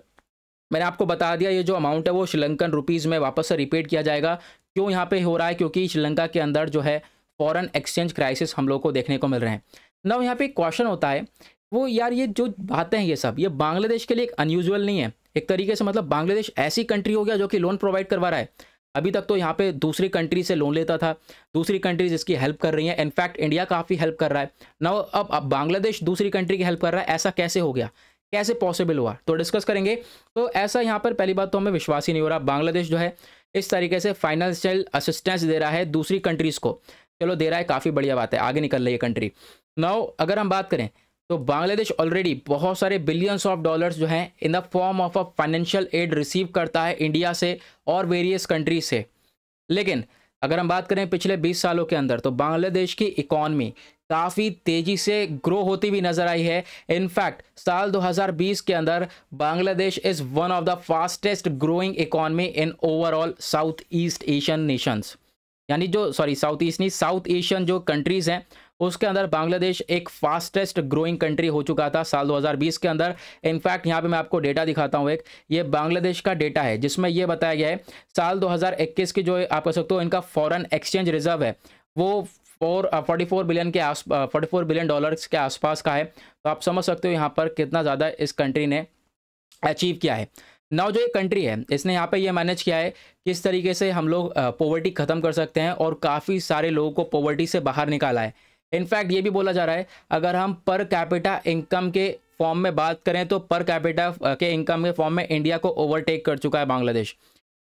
मैंने आपको बता दिया ये जो अमाउंट है वो श्रीलंकन रुपीज़ में वापस से रिपीट किया जाएगा क्यों यहाँ पे हो रहा है क्योंकि श्रीलंका के अंदर जो है फॉरेन एक्सचेंज क्राइसिस हम लोग को देखने को मिल रहे हैं नव यहाँ पे क्वेश्चन होता है वो यार ये जो बातें हैं ये सब ये बांग्लादेश के लिए एक अनयूजल नहीं है एक तरीके से मतलब बांग्लादेश ऐसी कंट्री हो गया जो कि लोन प्रोवाइड करवा रहा है अभी तक तो यहाँ पे दूसरी कंट्री से लोन लेता था दूसरी कंट्रीज इसकी हेल्प कर रही हैं इनफैक्ट इंडिया काफ़ी हेल्प कर रहा है ना अब अब बांग्लादेश दूसरी कंट्री की हेल्प कर रहा है ऐसा कैसे हो गया कैसे पॉसिबल हुआ तो डिस्कस करेंगे तो ऐसा यहाँ पर पहली बात तो हमें विश्वास ही नहीं हो रहा बांग्लादेश जो है इस तरीके से फाइनेंशियल असिस्टेंस दे रहा है दूसरी कंट्रीज़ को चलो दे रहा है काफ़ी बढ़िया बात है आगे निकल रही है कंट्री नाउ अगर हम बात करें तो बांग्लादेश ऑलरेडी बहुत सारे बिलियंस ऑफ डॉलर्स जो हैं in the form of a financial aid receive करता है इंडिया से और वेरियस कंट्रीज से लेकिन अगर हम बात करें पिछले 20 सालों के अंदर तो बांग्लादेश की इकॉनमी काफ़ी तेज़ी से ग्रो होती हुई नज़र आई है इनफैक्ट साल 2020 के अंदर Bangladesh is one of the fastest growing economy in overall south east Asian nations यानी जो सॉरी साउथ ईस्ट नहीं साउथ एशियन जो कंट्रीज़ हैं उसके अंदर बांग्लादेश एक फास्टेस्ट ग्रोइंग कंट्री हो चुका था साल 2020 के अंदर इनफैक्ट यहाँ पे मैं आपको डेटा दिखाता हूँ एक ये बांग्लादेश का डेटा है जिसमें ये बताया गया है साल 2021 की जो आप कह सकते हो इनका फॉरेन एक्सचेंज रिजर्व है वो फोर फोर्टी फोर बिलियन के आस फोर्टी फोर बिलियन डॉलर्स के आसपास का है तो आप समझ सकते हो यहाँ पर कितना ज़्यादा इस कंट्री ने अचीव किया है नौ जो ये कंट्री है इसने यहाँ पे ये मैनेज किया है किस तरीके से हम लोग पोवर्टी ख़त्म कर सकते हैं और काफ़ी सारे लोगों को पोवर्टी से बाहर निकाला है इनफैक्ट ये भी बोला जा रहा है अगर हम पर कैपिटा इनकम के फॉर्म में बात करें तो पर कैपिटा के इनकम के फॉर्म में इंडिया को ओवरटेक कर चुका है बांग्लादेश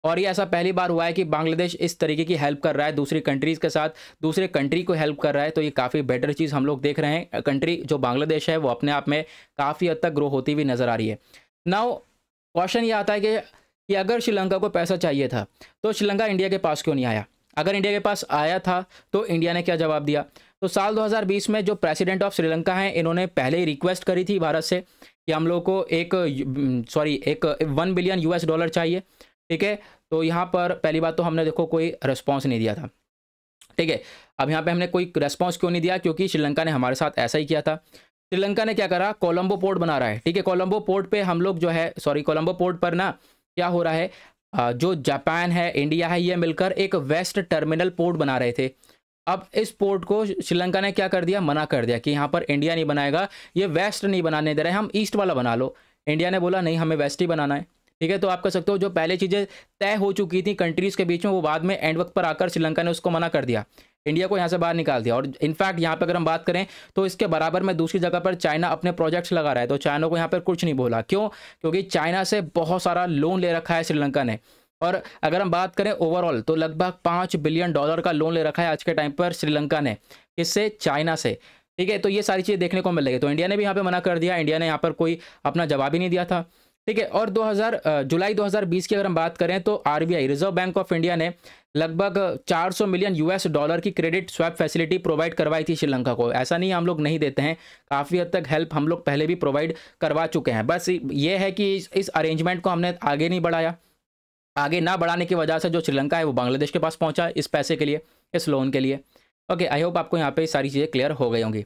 और ये ऐसा पहली बार हुआ है कि बांग्लादेश इस तरीके की हेल्प कर रहा है दूसरी कंट्रीज़ के साथ दूसरे कंट्री को हेल्प कर रहा है तो ये काफ़ी बेटर चीज़ हम लोग देख रहे हैं कंट्री जो बांग्लादेश है वो अपने आप में काफ़ी हद तक ग्रो होती हुई नज़र आ रही है नाउ क्वेश्चन ये आता है कि, कि अगर श्रीलंका को पैसा चाहिए था तो श्रीलंका इंडिया के पास क्यों नहीं आया अगर इंडिया के पास आया था तो इंडिया ने क्या जवाब दिया तो साल 2020 में जो प्रेसिडेंट ऑफ श्रीलंका हैं इन्होंने पहले ही रिक्वेस्ट करी थी भारत से कि हम लोग को एक सॉरी एक वन बिलियन यूएस डॉलर चाहिए ठीक है तो यहाँ पर पहली बात तो हमने देखो कोई रिस्पॉन्स नहीं दिया था ठीक है अब यहाँ पे हमने कोई रेस्पॉन्स क्यों नहीं दिया क्योंकि श्रीलंका ने हमारे साथ ऐसा ही किया था श्रीलंका ने क्या करा कोलंबो पोर्ट बना रहा है ठीक है कोलंबो पोर्ट पे हम लोग जो है सॉरी कोलंबो पोर्ट पर ना क्या हो रहा है जो जापान है इंडिया है ये मिलकर एक वेस्ट टर्मिनल पोर्ट बना रहे थे अब इस पोर्ट को श्रीलंका ने क्या कर दिया मना कर दिया कि यहाँ पर इंडिया नहीं बनाएगा ये वेस्ट नहीं बनाने दे रहे हम ईस्ट वाला बना लो इंडिया ने बोला नहीं हमें वेस्ट ही बनाना है ठीक है तो आप कह सकते हो जो पहले चीज़ें तय हो चुकी थी कंट्रीज़ के बीच में वो बाद में एंड वक्त पर आकर श्रीलंका ने उसको मना कर दिया इंडिया को यहाँ से बाहर निकाल दिया और इनफैक्ट यहाँ पर अगर हम बात करें तो इसके बराबर में दूसरी जगह पर चाइना अपने प्रोजेक्ट्स लगा रहा है तो चाइना को यहाँ पर कुछ नहीं बोला क्यों क्योंकि चाइना से बहुत सारा लोन ले रखा है श्रीलंका ने और अगर हम बात करें ओवरऑल तो लगभग पाँच बिलियन डॉलर का लोन ले रखा है आज के टाइम पर श्रीलंका ने किससे चाइना से ठीक है तो ये सारी चीज़ें देखने को मिल रही है तो इंडिया ने भी यहाँ पर मना कर दिया इंडिया ने यहाँ पर कोई अपना जवाब ही नहीं दिया था ठीक है और 2000 जुलाई 2020 की अगर हम बात करें तो RBI reserve bank of India ने लगभग 400 मिलियन यूएस डॉलर की क्रेडिट स्वैप फैसिलिटी प्रोवाइड करवाई थी श्रीलंका को ऐसा नहीं हम लोग नहीं देते हैं काफ़ी हद तक हेल्प हम लोग पहले भी प्रोवाइड करवा चुके हैं बस ये है कि इस अरेंजमेंट को हमने आगे नहीं बढ़ाया आगे ना बढ़ाने की वजह से जो श्रीलंका है वो बांग्लादेश के पास पहुँचा इस पैसे के लिए इस लोन के लिए ओके आई होप आपको यहाँ पर सारी चीज़ें क्लियर हो गई होंगी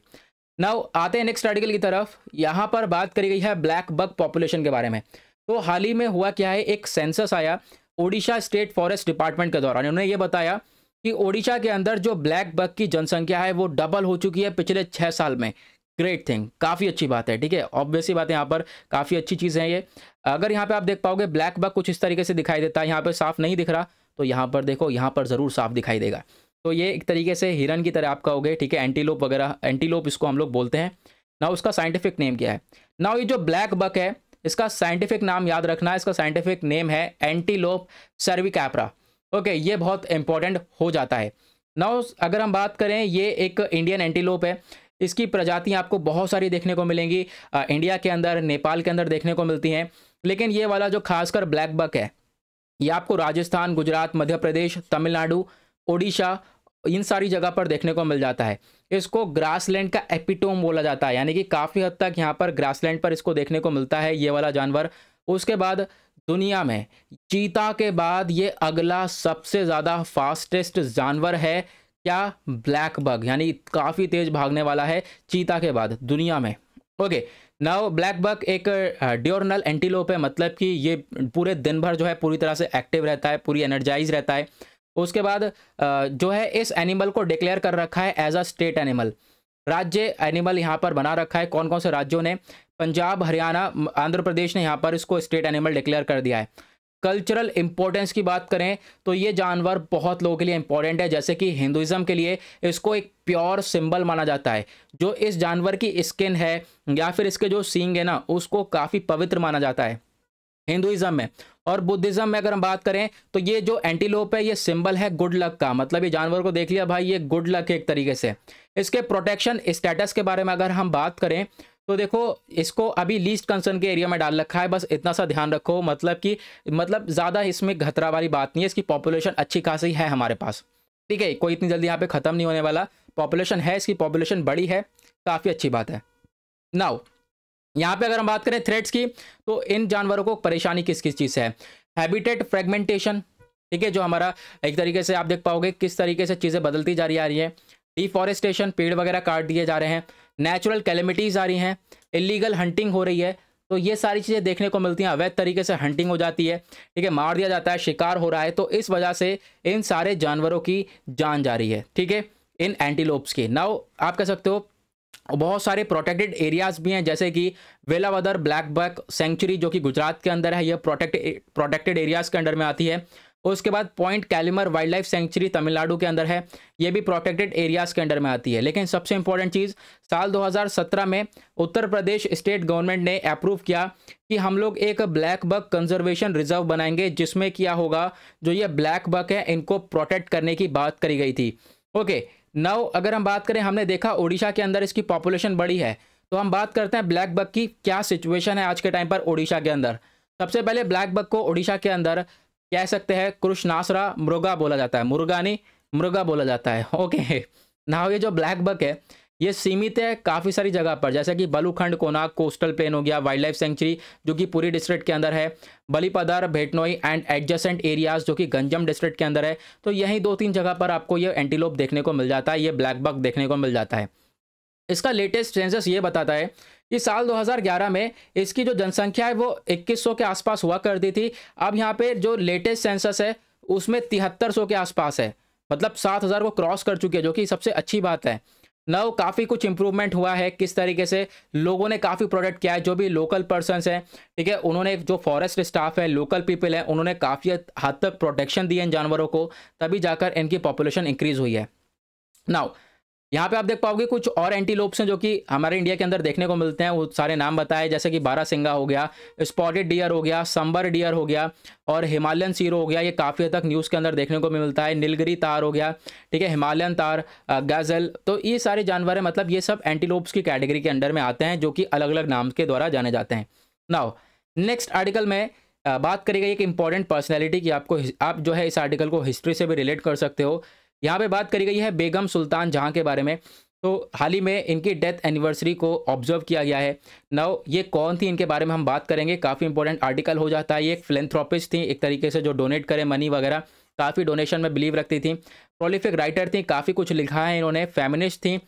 नाउ आते हैं नेक्स्ट आर्टिकल की तरफ यहाँ पर बात करी गई है ब्लैक बग पॉपुलेशन के बारे में तो हाल ही में हुआ क्या है एक सेंसस आया ओडिशा स्टेट फॉरेस्ट डिपार्टमेंट के द्वारा उन्होंने ये बताया कि ओडिशा के अंदर जो ब्लैक बग की जनसंख्या है वो डबल हो चुकी है पिछले छः साल में ग्रेट थिंग काफ़ी अच्छी बात है ठीक है ऑब्वियसली बात है यहाँ पर काफ़ी अच्छी चीज़ है ये अगर यहाँ पे आप देख पाओगे ब्लैक बग कुछ इस तरीके से दिखाई देता है यहाँ पर साफ नहीं दिख रहा तो यहाँ पर देखो यहाँ पर ज़रूर साफ दिखाई देगा तो ये एक तरीके से हिरन की तरह आपका हो गया ठीक है एंटीलोप वगैरह एंटीलोप इसको हम लोग बोलते हैं ना उसका साइंटिफिक नेम क्या है ना ये जो ब्लैक बक है इसका साइंटिफिक नाम याद रखना है इसका साइंटिफिक नेम है एंटीलोप सर्विकैपरा ओके ये बहुत इंपॉर्टेंट हो जाता है ना अगर हम बात करें ये एक इंडियन एंटीलोप है इसकी प्रजातियाँ आपको बहुत सारी देखने को मिलेंगी आ, इंडिया के अंदर नेपाल के अंदर देखने को मिलती हैं लेकिन ये वाला जो खासकर ब्लैक बक है ये आपको राजस्थान गुजरात मध्य प्रदेश तमिलनाडु ओडिशा इन सारी जगह पर देखने को मिल जाता है इसको ग्रासलैंड का एपिटोम बोला जाता है यानी कि काफ़ी हद तक यहाँ पर ग्रासलैंड पर इसको देखने को मिलता है ये वाला जानवर उसके बाद दुनिया में चीता के बाद ये अगला सबसे ज़्यादा फास्टेस्ट जानवर है क्या ब्लैक बग यानी काफ़ी तेज़ भागने वाला है चीता के बाद दुनिया में ओके नाउ ब्लैक बग एक ड्योरनल एंटीलोप है मतलब कि ये पूरे दिन भर जो है पूरी तरह से एक्टिव रहता है पूरी एनर्जाइज रहता है उसके बाद जो है इस एनिमल को डिक्लेयर कर रखा है एज अ स्टेट एनिमल राज्य एनिमल यहाँ पर बना रखा है कौन कौन से राज्यों ने पंजाब हरियाणा आंध्र प्रदेश ने यहाँ पर इसको स्टेट एनिमल डिक्लेयर कर दिया है कल्चरल इंपॉर्टेंस की बात करें तो ये जानवर बहुत लोगों के लिए इंपॉर्टेंट है जैसे कि हिंदुज़म के लिए इसको एक प्योर सिंबल माना जाता है जो इस जानवर की स्किन है या फिर इसके जो सींग है ना उसको काफ़ी पवित्र माना जाता है हिंदुज़म में और बुद्धिज्म में अगर हम बात करें तो ये जो एंटीलोप है ये सिंबल है गुड लक का मतलब ये जानवर को देख लिया भाई ये गुड लक एक तरीके से इसके प्रोटेक्शन स्टेटस के बारे में अगर हम बात करें तो देखो इसको अभी लीस्ट कंसर्न के एरिया में डाल रखा है बस इतना सा ध्यान रखो मतलब कि मतलब ज़्यादा इसमें खतरा वाली बात नहीं है इसकी पॉपुलेशन अच्छी खासी है हमारे पास ठीक है कोई इतनी जल्दी यहाँ पे ख़त्म नहीं होने वाला पॉपुलेशन है इसकी पॉपुलेशन बड़ी है काफ़ी अच्छी बात है नाउ यहाँ पे अगर हम बात करें थ्रेड्स की तो इन जानवरों को परेशानी किस किस चीज़ से है हैबिटेट फ्रेगमेंटेशन ठीक है जो हमारा एक तरीके से आप देख पाओगे किस तरीके से चीज़ें बदलती जा रही आ रही है डिफॉरेस्टेशन पेड़ वगैरह काट दिए जा रहे हैं नेचुरल कैलमिटीज़ आ रही हैं इलीगल हंटिंग हो रही है तो ये सारी चीज़ें देखने को मिलती हैं अवैध तरीके से हंटिंग हो जाती है ठीक है मार दिया जाता है शिकार हो रहा है तो इस वजह से इन सारे जानवरों की जान जा रही है ठीक है इन एंटीलोप्स की नाउ आप कह सकते हो बहुत सारे प्रोटेक्टेड एरियाज भी हैं जैसे कि वेलावदर ब्लैक बैक सेंचुरी जो कि गुजरात के अंदर है यह प्रोटेक्ट प्रोटेक्टेड एरियाज के अंडर में आती है उसके बाद point Calimere wildlife sanctuary Tamil Nadu के अंदर है ये भी प्रोटेक्टेड एरियाज के अंडर में आती है लेकिन सबसे इंपॉर्टेंट चीज़ साल 2017 में उत्तर प्रदेश स्टेट गवर्नमेंट ने अप्रूव किया कि हम लोग एक ब्लैक बक कंजर्वेशन रिजर्व बनाएंगे जिसमें क्या होगा जो ये ब्लैक बक है इनको प्रोटेक्ट करने की बात करी गई थी ओके okay, नाउ अगर हम बात करें हमने देखा ओडिशा के अंदर इसकी पॉपुलेशन बड़ी है तो हम बात करते हैं ब्लैक बग की क्या सिचुएशन है आज के टाइम पर ओडिशा के अंदर सबसे पहले ब्लैक बग को ओडिशा के अंदर कह सकते हैं कृष्णासरा मुर्गा बोला जाता है मुर्गानी मुर्गा बोला जाता है ओके नाव ये जो ब्लैक बक है ये सीमित है काफ़ी सारी जगह पर जैसे कि बलूखंड कोनाक कोस्टल प्लेन हो गया वाइल्ड लाइफ सेंचुरी जो कि पूरी डिस्ट्रिक्ट के अंदर है Balipadar Bhetnoi and adjacent areas जो कि गंजम डिस्ट्रिक्ट के अंदर है तो यहीं दो तीन जगह पर आपको ये एंटीलोप देखने को मिल जाता है ये ब्लैक बग देखने को मिल जाता है इसका लेटेस्ट सेंसस ये बताता है कि साल 2011 में इसकी जो जनसंख्या है वो 2100 के आसपास हुआ करती थी अब यहाँ पे जो लेटेस्ट सेंसस है उसमें तिहत्तर के आसपास है मतलब 7000 को क्रॉस कर चुके हैं जो कि सबसे अच्छी बात है नव काफ़ी कुछ इम्प्रूवमेंट हुआ है किस तरीके से लोगों ने काफ़ी प्रोडक्ट किया है जो भी लोकल पर्सनस हैं ठीक है उन्होंने जो फॉरेस्ट स्टाफ है लोकल पीपल हैं उन्होंने काफ़ी हद तक प्रोटेक्शन दी है इन जानवरों को तभी जाकर इनकी पॉपुलेशन इंक्रीज़ हुई है नाउ यहाँ पे आप देख पाओगे कुछ और एंटीलोप्स हैं जो कि हमारे इंडिया के अंदर देखने को मिलते हैं वो सारे नाम बताए जैसे कि बारा सिंगा हो गया स्पॉटेड डियर हो गया संबर डियर हो गया और हिमालयन सीरो हो गया ये काफ़ी हद तक न्यूज़ के अंदर देखने को भी मिलता है नीलगिरी तार हो गया ठीक है हिमालयन तार गज़ल तो ये सारे जानवर हैं मतलब ये सब एंटीलोप्स की कैटेगरी के अंडर में आते हैं जो कि अलग अलग नाम के द्वारा जाने जाते हैं नाव नेक्स्ट आर्टिकल में बात करेगा एक इंपॉर्टेंट पर्सनैलिटी की आपको आप जो है इस आर्टिकल को हिस्ट्री से भी रिलेट कर सकते हो यहाँ पे बात करी गई है बेगम सुल्तान जहाँ के बारे में तो हाल ही में इनकी डेथ एनिवर्सरी को ऑब्जर्व किया गया है नाउ ये कौन थी इनके बारे में हम बात करेंगे काफ़ी इंपॉर्टेंट आर्टिकल हो जाता है ये एक फिलेंथ्रॉपिस्ट थी एक तरीके से जो डोनेट करें मनी वगैरह काफ़ी डोनेशन में बिलीव रखती थी प्रोलिफिक राइटर थी काफ़ी कुछ लिखा है इन्होंने फेमिनिस्ट थी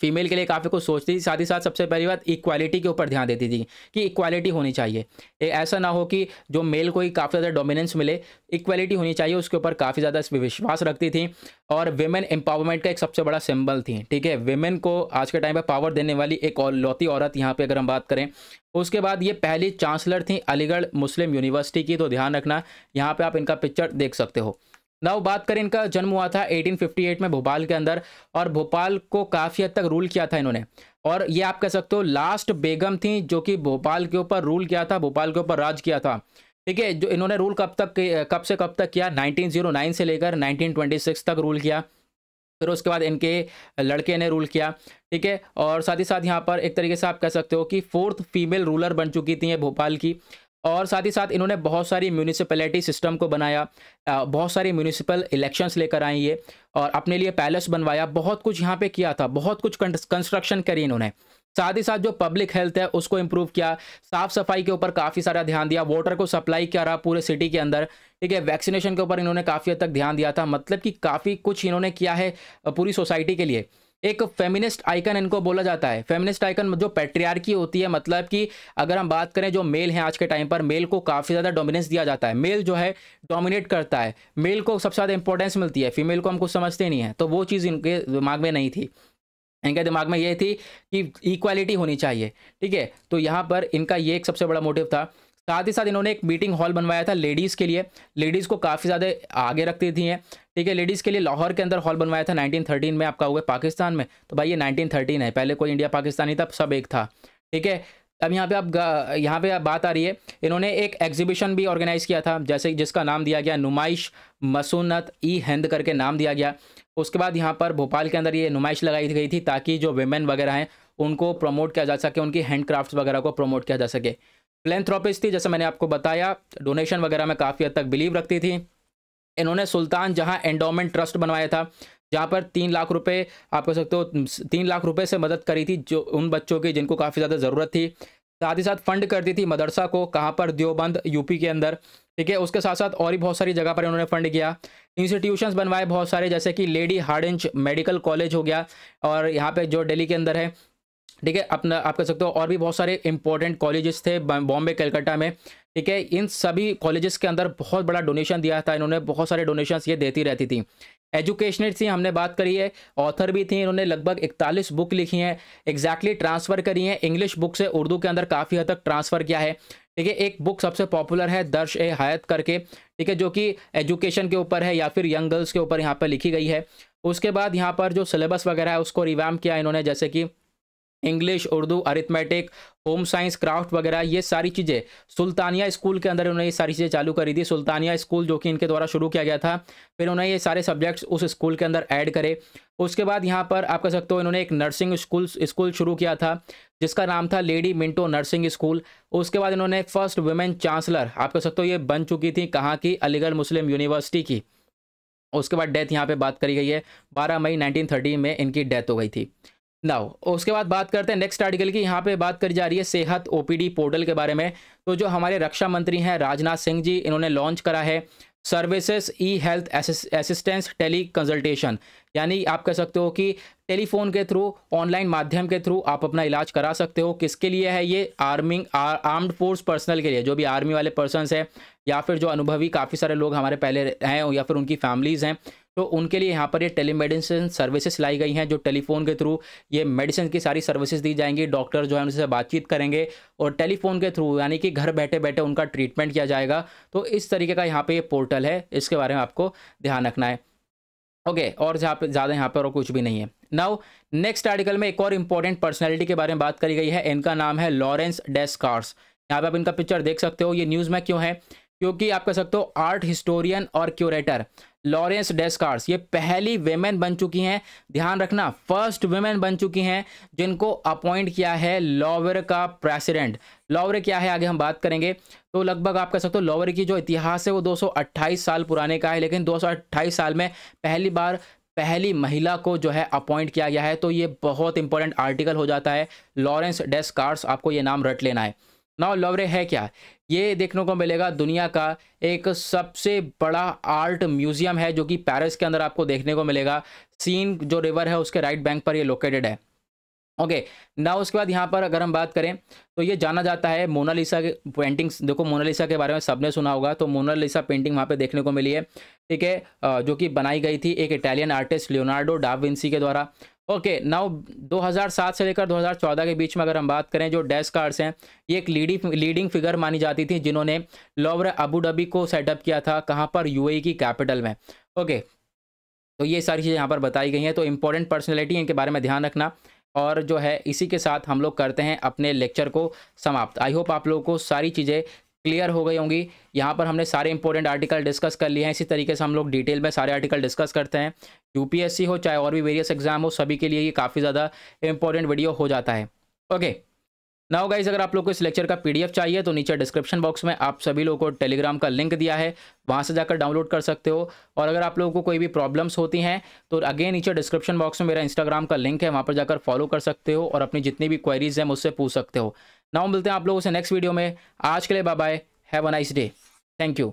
फीमेल के लिए काफ़ी कुछ सोचती थी साथ ही साथ सबसे पहली बात इक्वालिटी के ऊपर ध्यान देती थी कि इक्वालिटी होनी चाहिए ऐसा ना हो कि जो मेल को ही काफ़ी ज़्यादा डोमिनेंस मिले इक्वालिटी होनी चाहिए उसके ऊपर काफ़ी ज़्यादा विश्वास रखती थी और वेमेन एम्पावरमेंट का एक सबसे बड़ा सिंबल थी ठीक है वेमेन को आज के टाइम पर पावर देने वाली एक और लौती औरत यहाँ पर अगर हम बात करें उसके बाद ये पहली चांसलर थी अलीगढ़ मुस्लिम यूनिवर्सिटी की तो ध्यान रखना यहाँ पर आप इनका पिक्चर देख सकते हो नाउ बात करें इनका जन्म हुआ था 1858 में भोपाल के अंदर और भोपाल को काफ़ी हद तक रूल किया था इन्होंने और ये आप कह सकते हो लास्ट बेगम थी जो कि भोपाल के ऊपर रूल किया था भोपाल के ऊपर राज किया था ठीक है जो इन्होंने रूल कब तक कब से कब तक किया 1909 से लेकर 1926 तक रूल किया फिर उसके बाद इनके लड़के ने रूल किया ठीक है और साथ ही साथ यहाँ पर एक तरीके से आप कह सकते हो कि फोर्थ फीमेल रूलर बन चुकी थी भोपाल की और साथ ही साथ इन्होंने बहुत सारी म्यूनिसिपैलिटी सिस्टम को बनाया बहुत सारी म्यूनिसिपल इलेक्शंस लेकर आई ये और अपने लिए पैलेस बनवाया बहुत कुछ यहाँ पे किया था बहुत कुछ कंस्ट्रक्शन करी इन्होंने साथ ही साथ जो पब्लिक हेल्थ है उसको इम्प्रूव किया साफ सफाई के ऊपर काफ़ी सारा ध्यान दिया वाटर को सप्लाई रहा पूरे सिटी के अंदर ठीक है वैक्सीनेशन के ऊपर इन्होंने काफ़ी हद तक ध्यान दिया था मतलब कि काफ़ी कुछ इन्होंने किया है पूरी सोसाइटी के लिए एक फेमिनिस्ट आइकन इनको बोला जाता है फेमिनिस्ट आइकन जो पेट्रियार्की होती है मतलब कि अगर हम बात करें जो मेल हैं आज के टाइम पर मेल को काफ़ी ज़्यादा डोमिनेंस दिया जाता है मेल जो है डोमिनेट करता है मेल को सबसे ज़्यादा इंपॉर्टेंस मिलती है फीमेल को हम कुछ समझते नहीं है तो वो चीज़ इनके दिमाग में नहीं थी इनके दिमाग में ये थी कि इक्वालिटी होनी चाहिए ठीक है तो यहाँ पर इनका ये एक सबसे बड़ा मोटिव था साथ ही साथ इन्होंने एक मीटिंग हॉल बनवाया था लेडीज़ के लिए लेडीज़ को काफ़ी ज़्यादा आगे रखती थी हैं ठीक है लेडीज़ के लिए लाहौर के अंदर हॉल बनवाया था 1913 में आपका हुआ पाकिस्तान में तो भाई ये 1913 है पहले कोई इंडिया पाकिस्तान ही था सब एक था ठीक है अब यहाँ पे आप यहाँ पे आप बात आ रही है इन्होंने एक एग्जीबिशन भी ऑर्गेनाइज़ किया था जैसे जिसका नाम दिया गया नुमाइश मसूनत ई हिंद करके नाम दिया गया उसके बाद यहाँ पर भोपाल के अंदर ये नुमाइश लगाई गई थी ताकि जो वेमेन वगैरह हैं उनको प्रमोट किया जा सके उनकी हैंडक्राफ्ट वगैरह को प्रमोट किया जा सके फिलेंथ्रोपिस थी जैसे मैंने आपको बताया डोनेशन वगैरह में काफ़ी हद तक बिलीव रखती थी इन्होंने सुल्तान जहां एंडोमेंट ट्रस्ट बनवाया था जहाँ पर तीन लाख रुपए आप कह सकते हो तीन लाख रुपए से मदद करी थी जो उन बच्चों की जिनको काफ़ी ज़्यादा ज़रूरत थी साथ ही साथ फंड करती थी मदरसा को कहाँ पर दियोबंद यूपी के अंदर ठीक है उसके साथ साथ और भी बहुत सारी जगह पर इन्होंने फंड किया इंस्टीट्यूशंस बनवाए बहुत सारे जैसे कि लेडी हार्डिंज मेडिकल कॉलेज हो गया और यहाँ पे जो दिल्ली के अंदर है ठीक है अपना आप कह सकते हो और भी बहुत सारे इंपॉर्टेंट कॉलेजेस थे बॉम्बे कलकत्ता में ठीक है इन सभी कॉलेजेस के अंदर बहुत बड़ा डोनेशन दिया था इन्होंने बहुत सारे डोनेशंस ये देती रहती थी एजुकेशनल थी हमने बात करी है ऑथर भी थी इन्होंने लगभग इकतालीस बुक लिखी हैं एग्जैक्टली ट्रांसफ़र करी हैं इंग्लिश बुक से उर्दू के अंदर काफ़ी हद तक ट्रांसफ़र किया है ठीक है एक बुक सबसे पॉपुलर है दर्श ए हायत करके ठीक है जो कि एजुकेशन के ऊपर है या फिर यंग गर्ल्स के ऊपर यहाँ पर लिखी गई है उसके बाद यहाँ पर जो सिलेबस वगैरह है उसको रिवैम किया इन्होंने जैसे कि English Urdu arithmetic home science craft वगैरह ये सारी चीज़ें सुल्तानिया स्कूल के अंदर उन्होंने ये सारी चीज़ें चालू करी थी सुल्तानिया स्कूल जो कि इनके द्वारा शुरू किया गया था फिर उन्होंने ये सारे सब्जेक्ट्स उस स्कूल के अंदर ऐड करे उसके बाद यहाँ पर आप कह सकते हो इन्होंने एक नर्सिंग स्कूल स्कूल शुरू किया था जिसका नाम था लेडी मिंटो नर्सिंग स्कूल उसके बाद इन्होंने फर्स्ट वुमेन चांसलर आप कह सकते हो ये बन चुकी थी कहाँ की अलीगढ़ मुस्लिम यूनिवर्सिटी की उसके बाद डेथ यहाँ पर बात करी गई है बारह मई नाइनटीन में इनकी डेथ हो गई थी नाउ उसके बाद बात करते हैं नेक्स्ट आर्टिकल की यहाँ पे बात करी जा रही है सेहत ओपीडी पोर्टल के बारे में तो जो हमारे रक्षा मंत्री हैं राजनाथ सिंह जी इन्होंने लॉन्च करा है services e health assistance tele consultation यानी आप कह सकते हो कि टेलीफोन के थ्रू ऑनलाइन माध्यम के थ्रू आप अपना इलाज करा सकते हो किसके लिए है ये आर्मिंग आर्म्ड फोर्स पर्सनल के लिए जो भी आर्मी वाले पर्सनस हैं या फिर जो अनुभवी काफ़ी सारे लोग हमारे पहले हैं या फिर उनकी फैमिलीज़ हैं तो उनके लिए यहाँ पर ये टेली मेडिसिन सर्विसेज लाई गई हैं जो टेलीफोन के थ्रू ये मेडिसिन की सारी सर्विसेज दी जाएंगी डॉक्टर जो है उनसे बातचीत करेंगे और टेलीफोन के थ्रू यानी कि घर बैठे बैठे उनका ट्रीटमेंट किया जाएगा तो इस तरीके का यहाँ पर ये पोर्टल है इसके बारे में आपको ध्यान रखना है ओके okay, और जहाँ पर ज़्यादा यहाँ पर और कुछ भी नहीं है नाउ नेक्स्ट आर्टिकल में एक और इम्पॉर्टेंट पर्सनैलिटी के बारे में बात करी गई है इनका नाम है लॉरेंस डेस्कार्स यहाँ पे आप इनका पिक्चर देख सकते हो ये न्यूज़ में क्यों है क्योंकि आप कह सकते हो आर्ट हिस्टोरियन और क्यूरेटर लॉरेंस डेस्कार्स ये पहली वेमेन बन चुकी हैं ध्यान रखना फर्स्ट वेमेन बन चुकी हैं जिनको अपॉइंट किया है लॉवर का प्रेसिडेंट लॉवर क्या है आगे हम बात करेंगे तो लगभग आप कह सकते हो लॉवर की जो इतिहास है वो 228 साल पुराने का है लेकिन 228 साल में पहली बार पहली महिला को जो है अपॉइंट किया गया है तो ये बहुत इंपॉर्टेंट आर्टिकल हो जाता है लॉरेंस डेस्कार्स आपको ये नाम रट लेना है नाउ लॉवरे है क्या ये देखने को मिलेगा दुनिया का एक सबसे बड़ा आर्ट म्यूजियम है जो कि पेरिस के अंदर आपको देखने को मिलेगा सीन जो रिवर है उसके राइट बैंक पर ये लोकेटेड है ओके ना उसके बाद यहाँ पर अगर हम बात करें तो ये जाना जाता है मोनालिसा के पेंटिंग्स देखो मोनालिसा के बारे में सबने सुना होगा तो मोनालिसा पेंटिंग वहाँ पे देखने को मिली है ठीक है जो कि बनाई गई थी एक इटालियन आर्टिस्ट लियोनार्डो डाविंसी के द्वारा ओके नाउ 2007 से लेकर 2014 के बीच में अगर हम बात करें जो डैश कार्ड्स हैं ये एक लीडिंग लीडिंग फिगर मानी जाती थी जिन्होंने लॉवर अबू डबी को सेटअप किया था कहाँ पर यूएई की कैपिटल में ओके तो ये सारी चीज़ें यहाँ पर बताई गई हैं तो इम्पोर्टेंट पर्सनैलिटी इनके बारे में ध्यान रखना और जो है इसी के साथ हम लोग करते हैं अपने लेक्चर को समाप्त आई होप आप लोगों को सारी चीज़ें क्लियर हो गई होंगी यहाँ पर हमने सारे इंपॉर्टेंट आर्टिकल डिस्कस कर लिए हैं इसी तरीके से हम लोग डिटेल में सारे आर्टिकल डिस्कस करते हैं यूपीएससी हो चाहे और भी वेरियस एग्जाम हो सभी के लिए ये काफ़ी ज़्यादा इंपॉर्टेंट वीडियो हो जाता है ओके नाउ गाइज अगर आप लोग को इस लेक्चर का पीडीएफ चाहिए तो नीचे डिस्क्रिप्शन बॉक्स में आप सभी लोगों को टेलीग्राम का लिंक दिया है वहाँ से जाकर डाउनलोड कर सकते हो और अगर आप लोगों को कोई भी प्रॉब्लम्स होती हैं तो अगेन नीचे डिस्क्रिप्शन बॉक्स में मेरा इंस्टाग्राम का लिंक है वहाँ पर जाकर फॉलो कर सकते हो और अपनी जितनी भी क्वेरीज हैं मुझसे पूछ सकते हो नाउ मिलते हैं आप लोगों से नेक्स्ट वीडियो में आज के लिए bye bye have a nice day thank you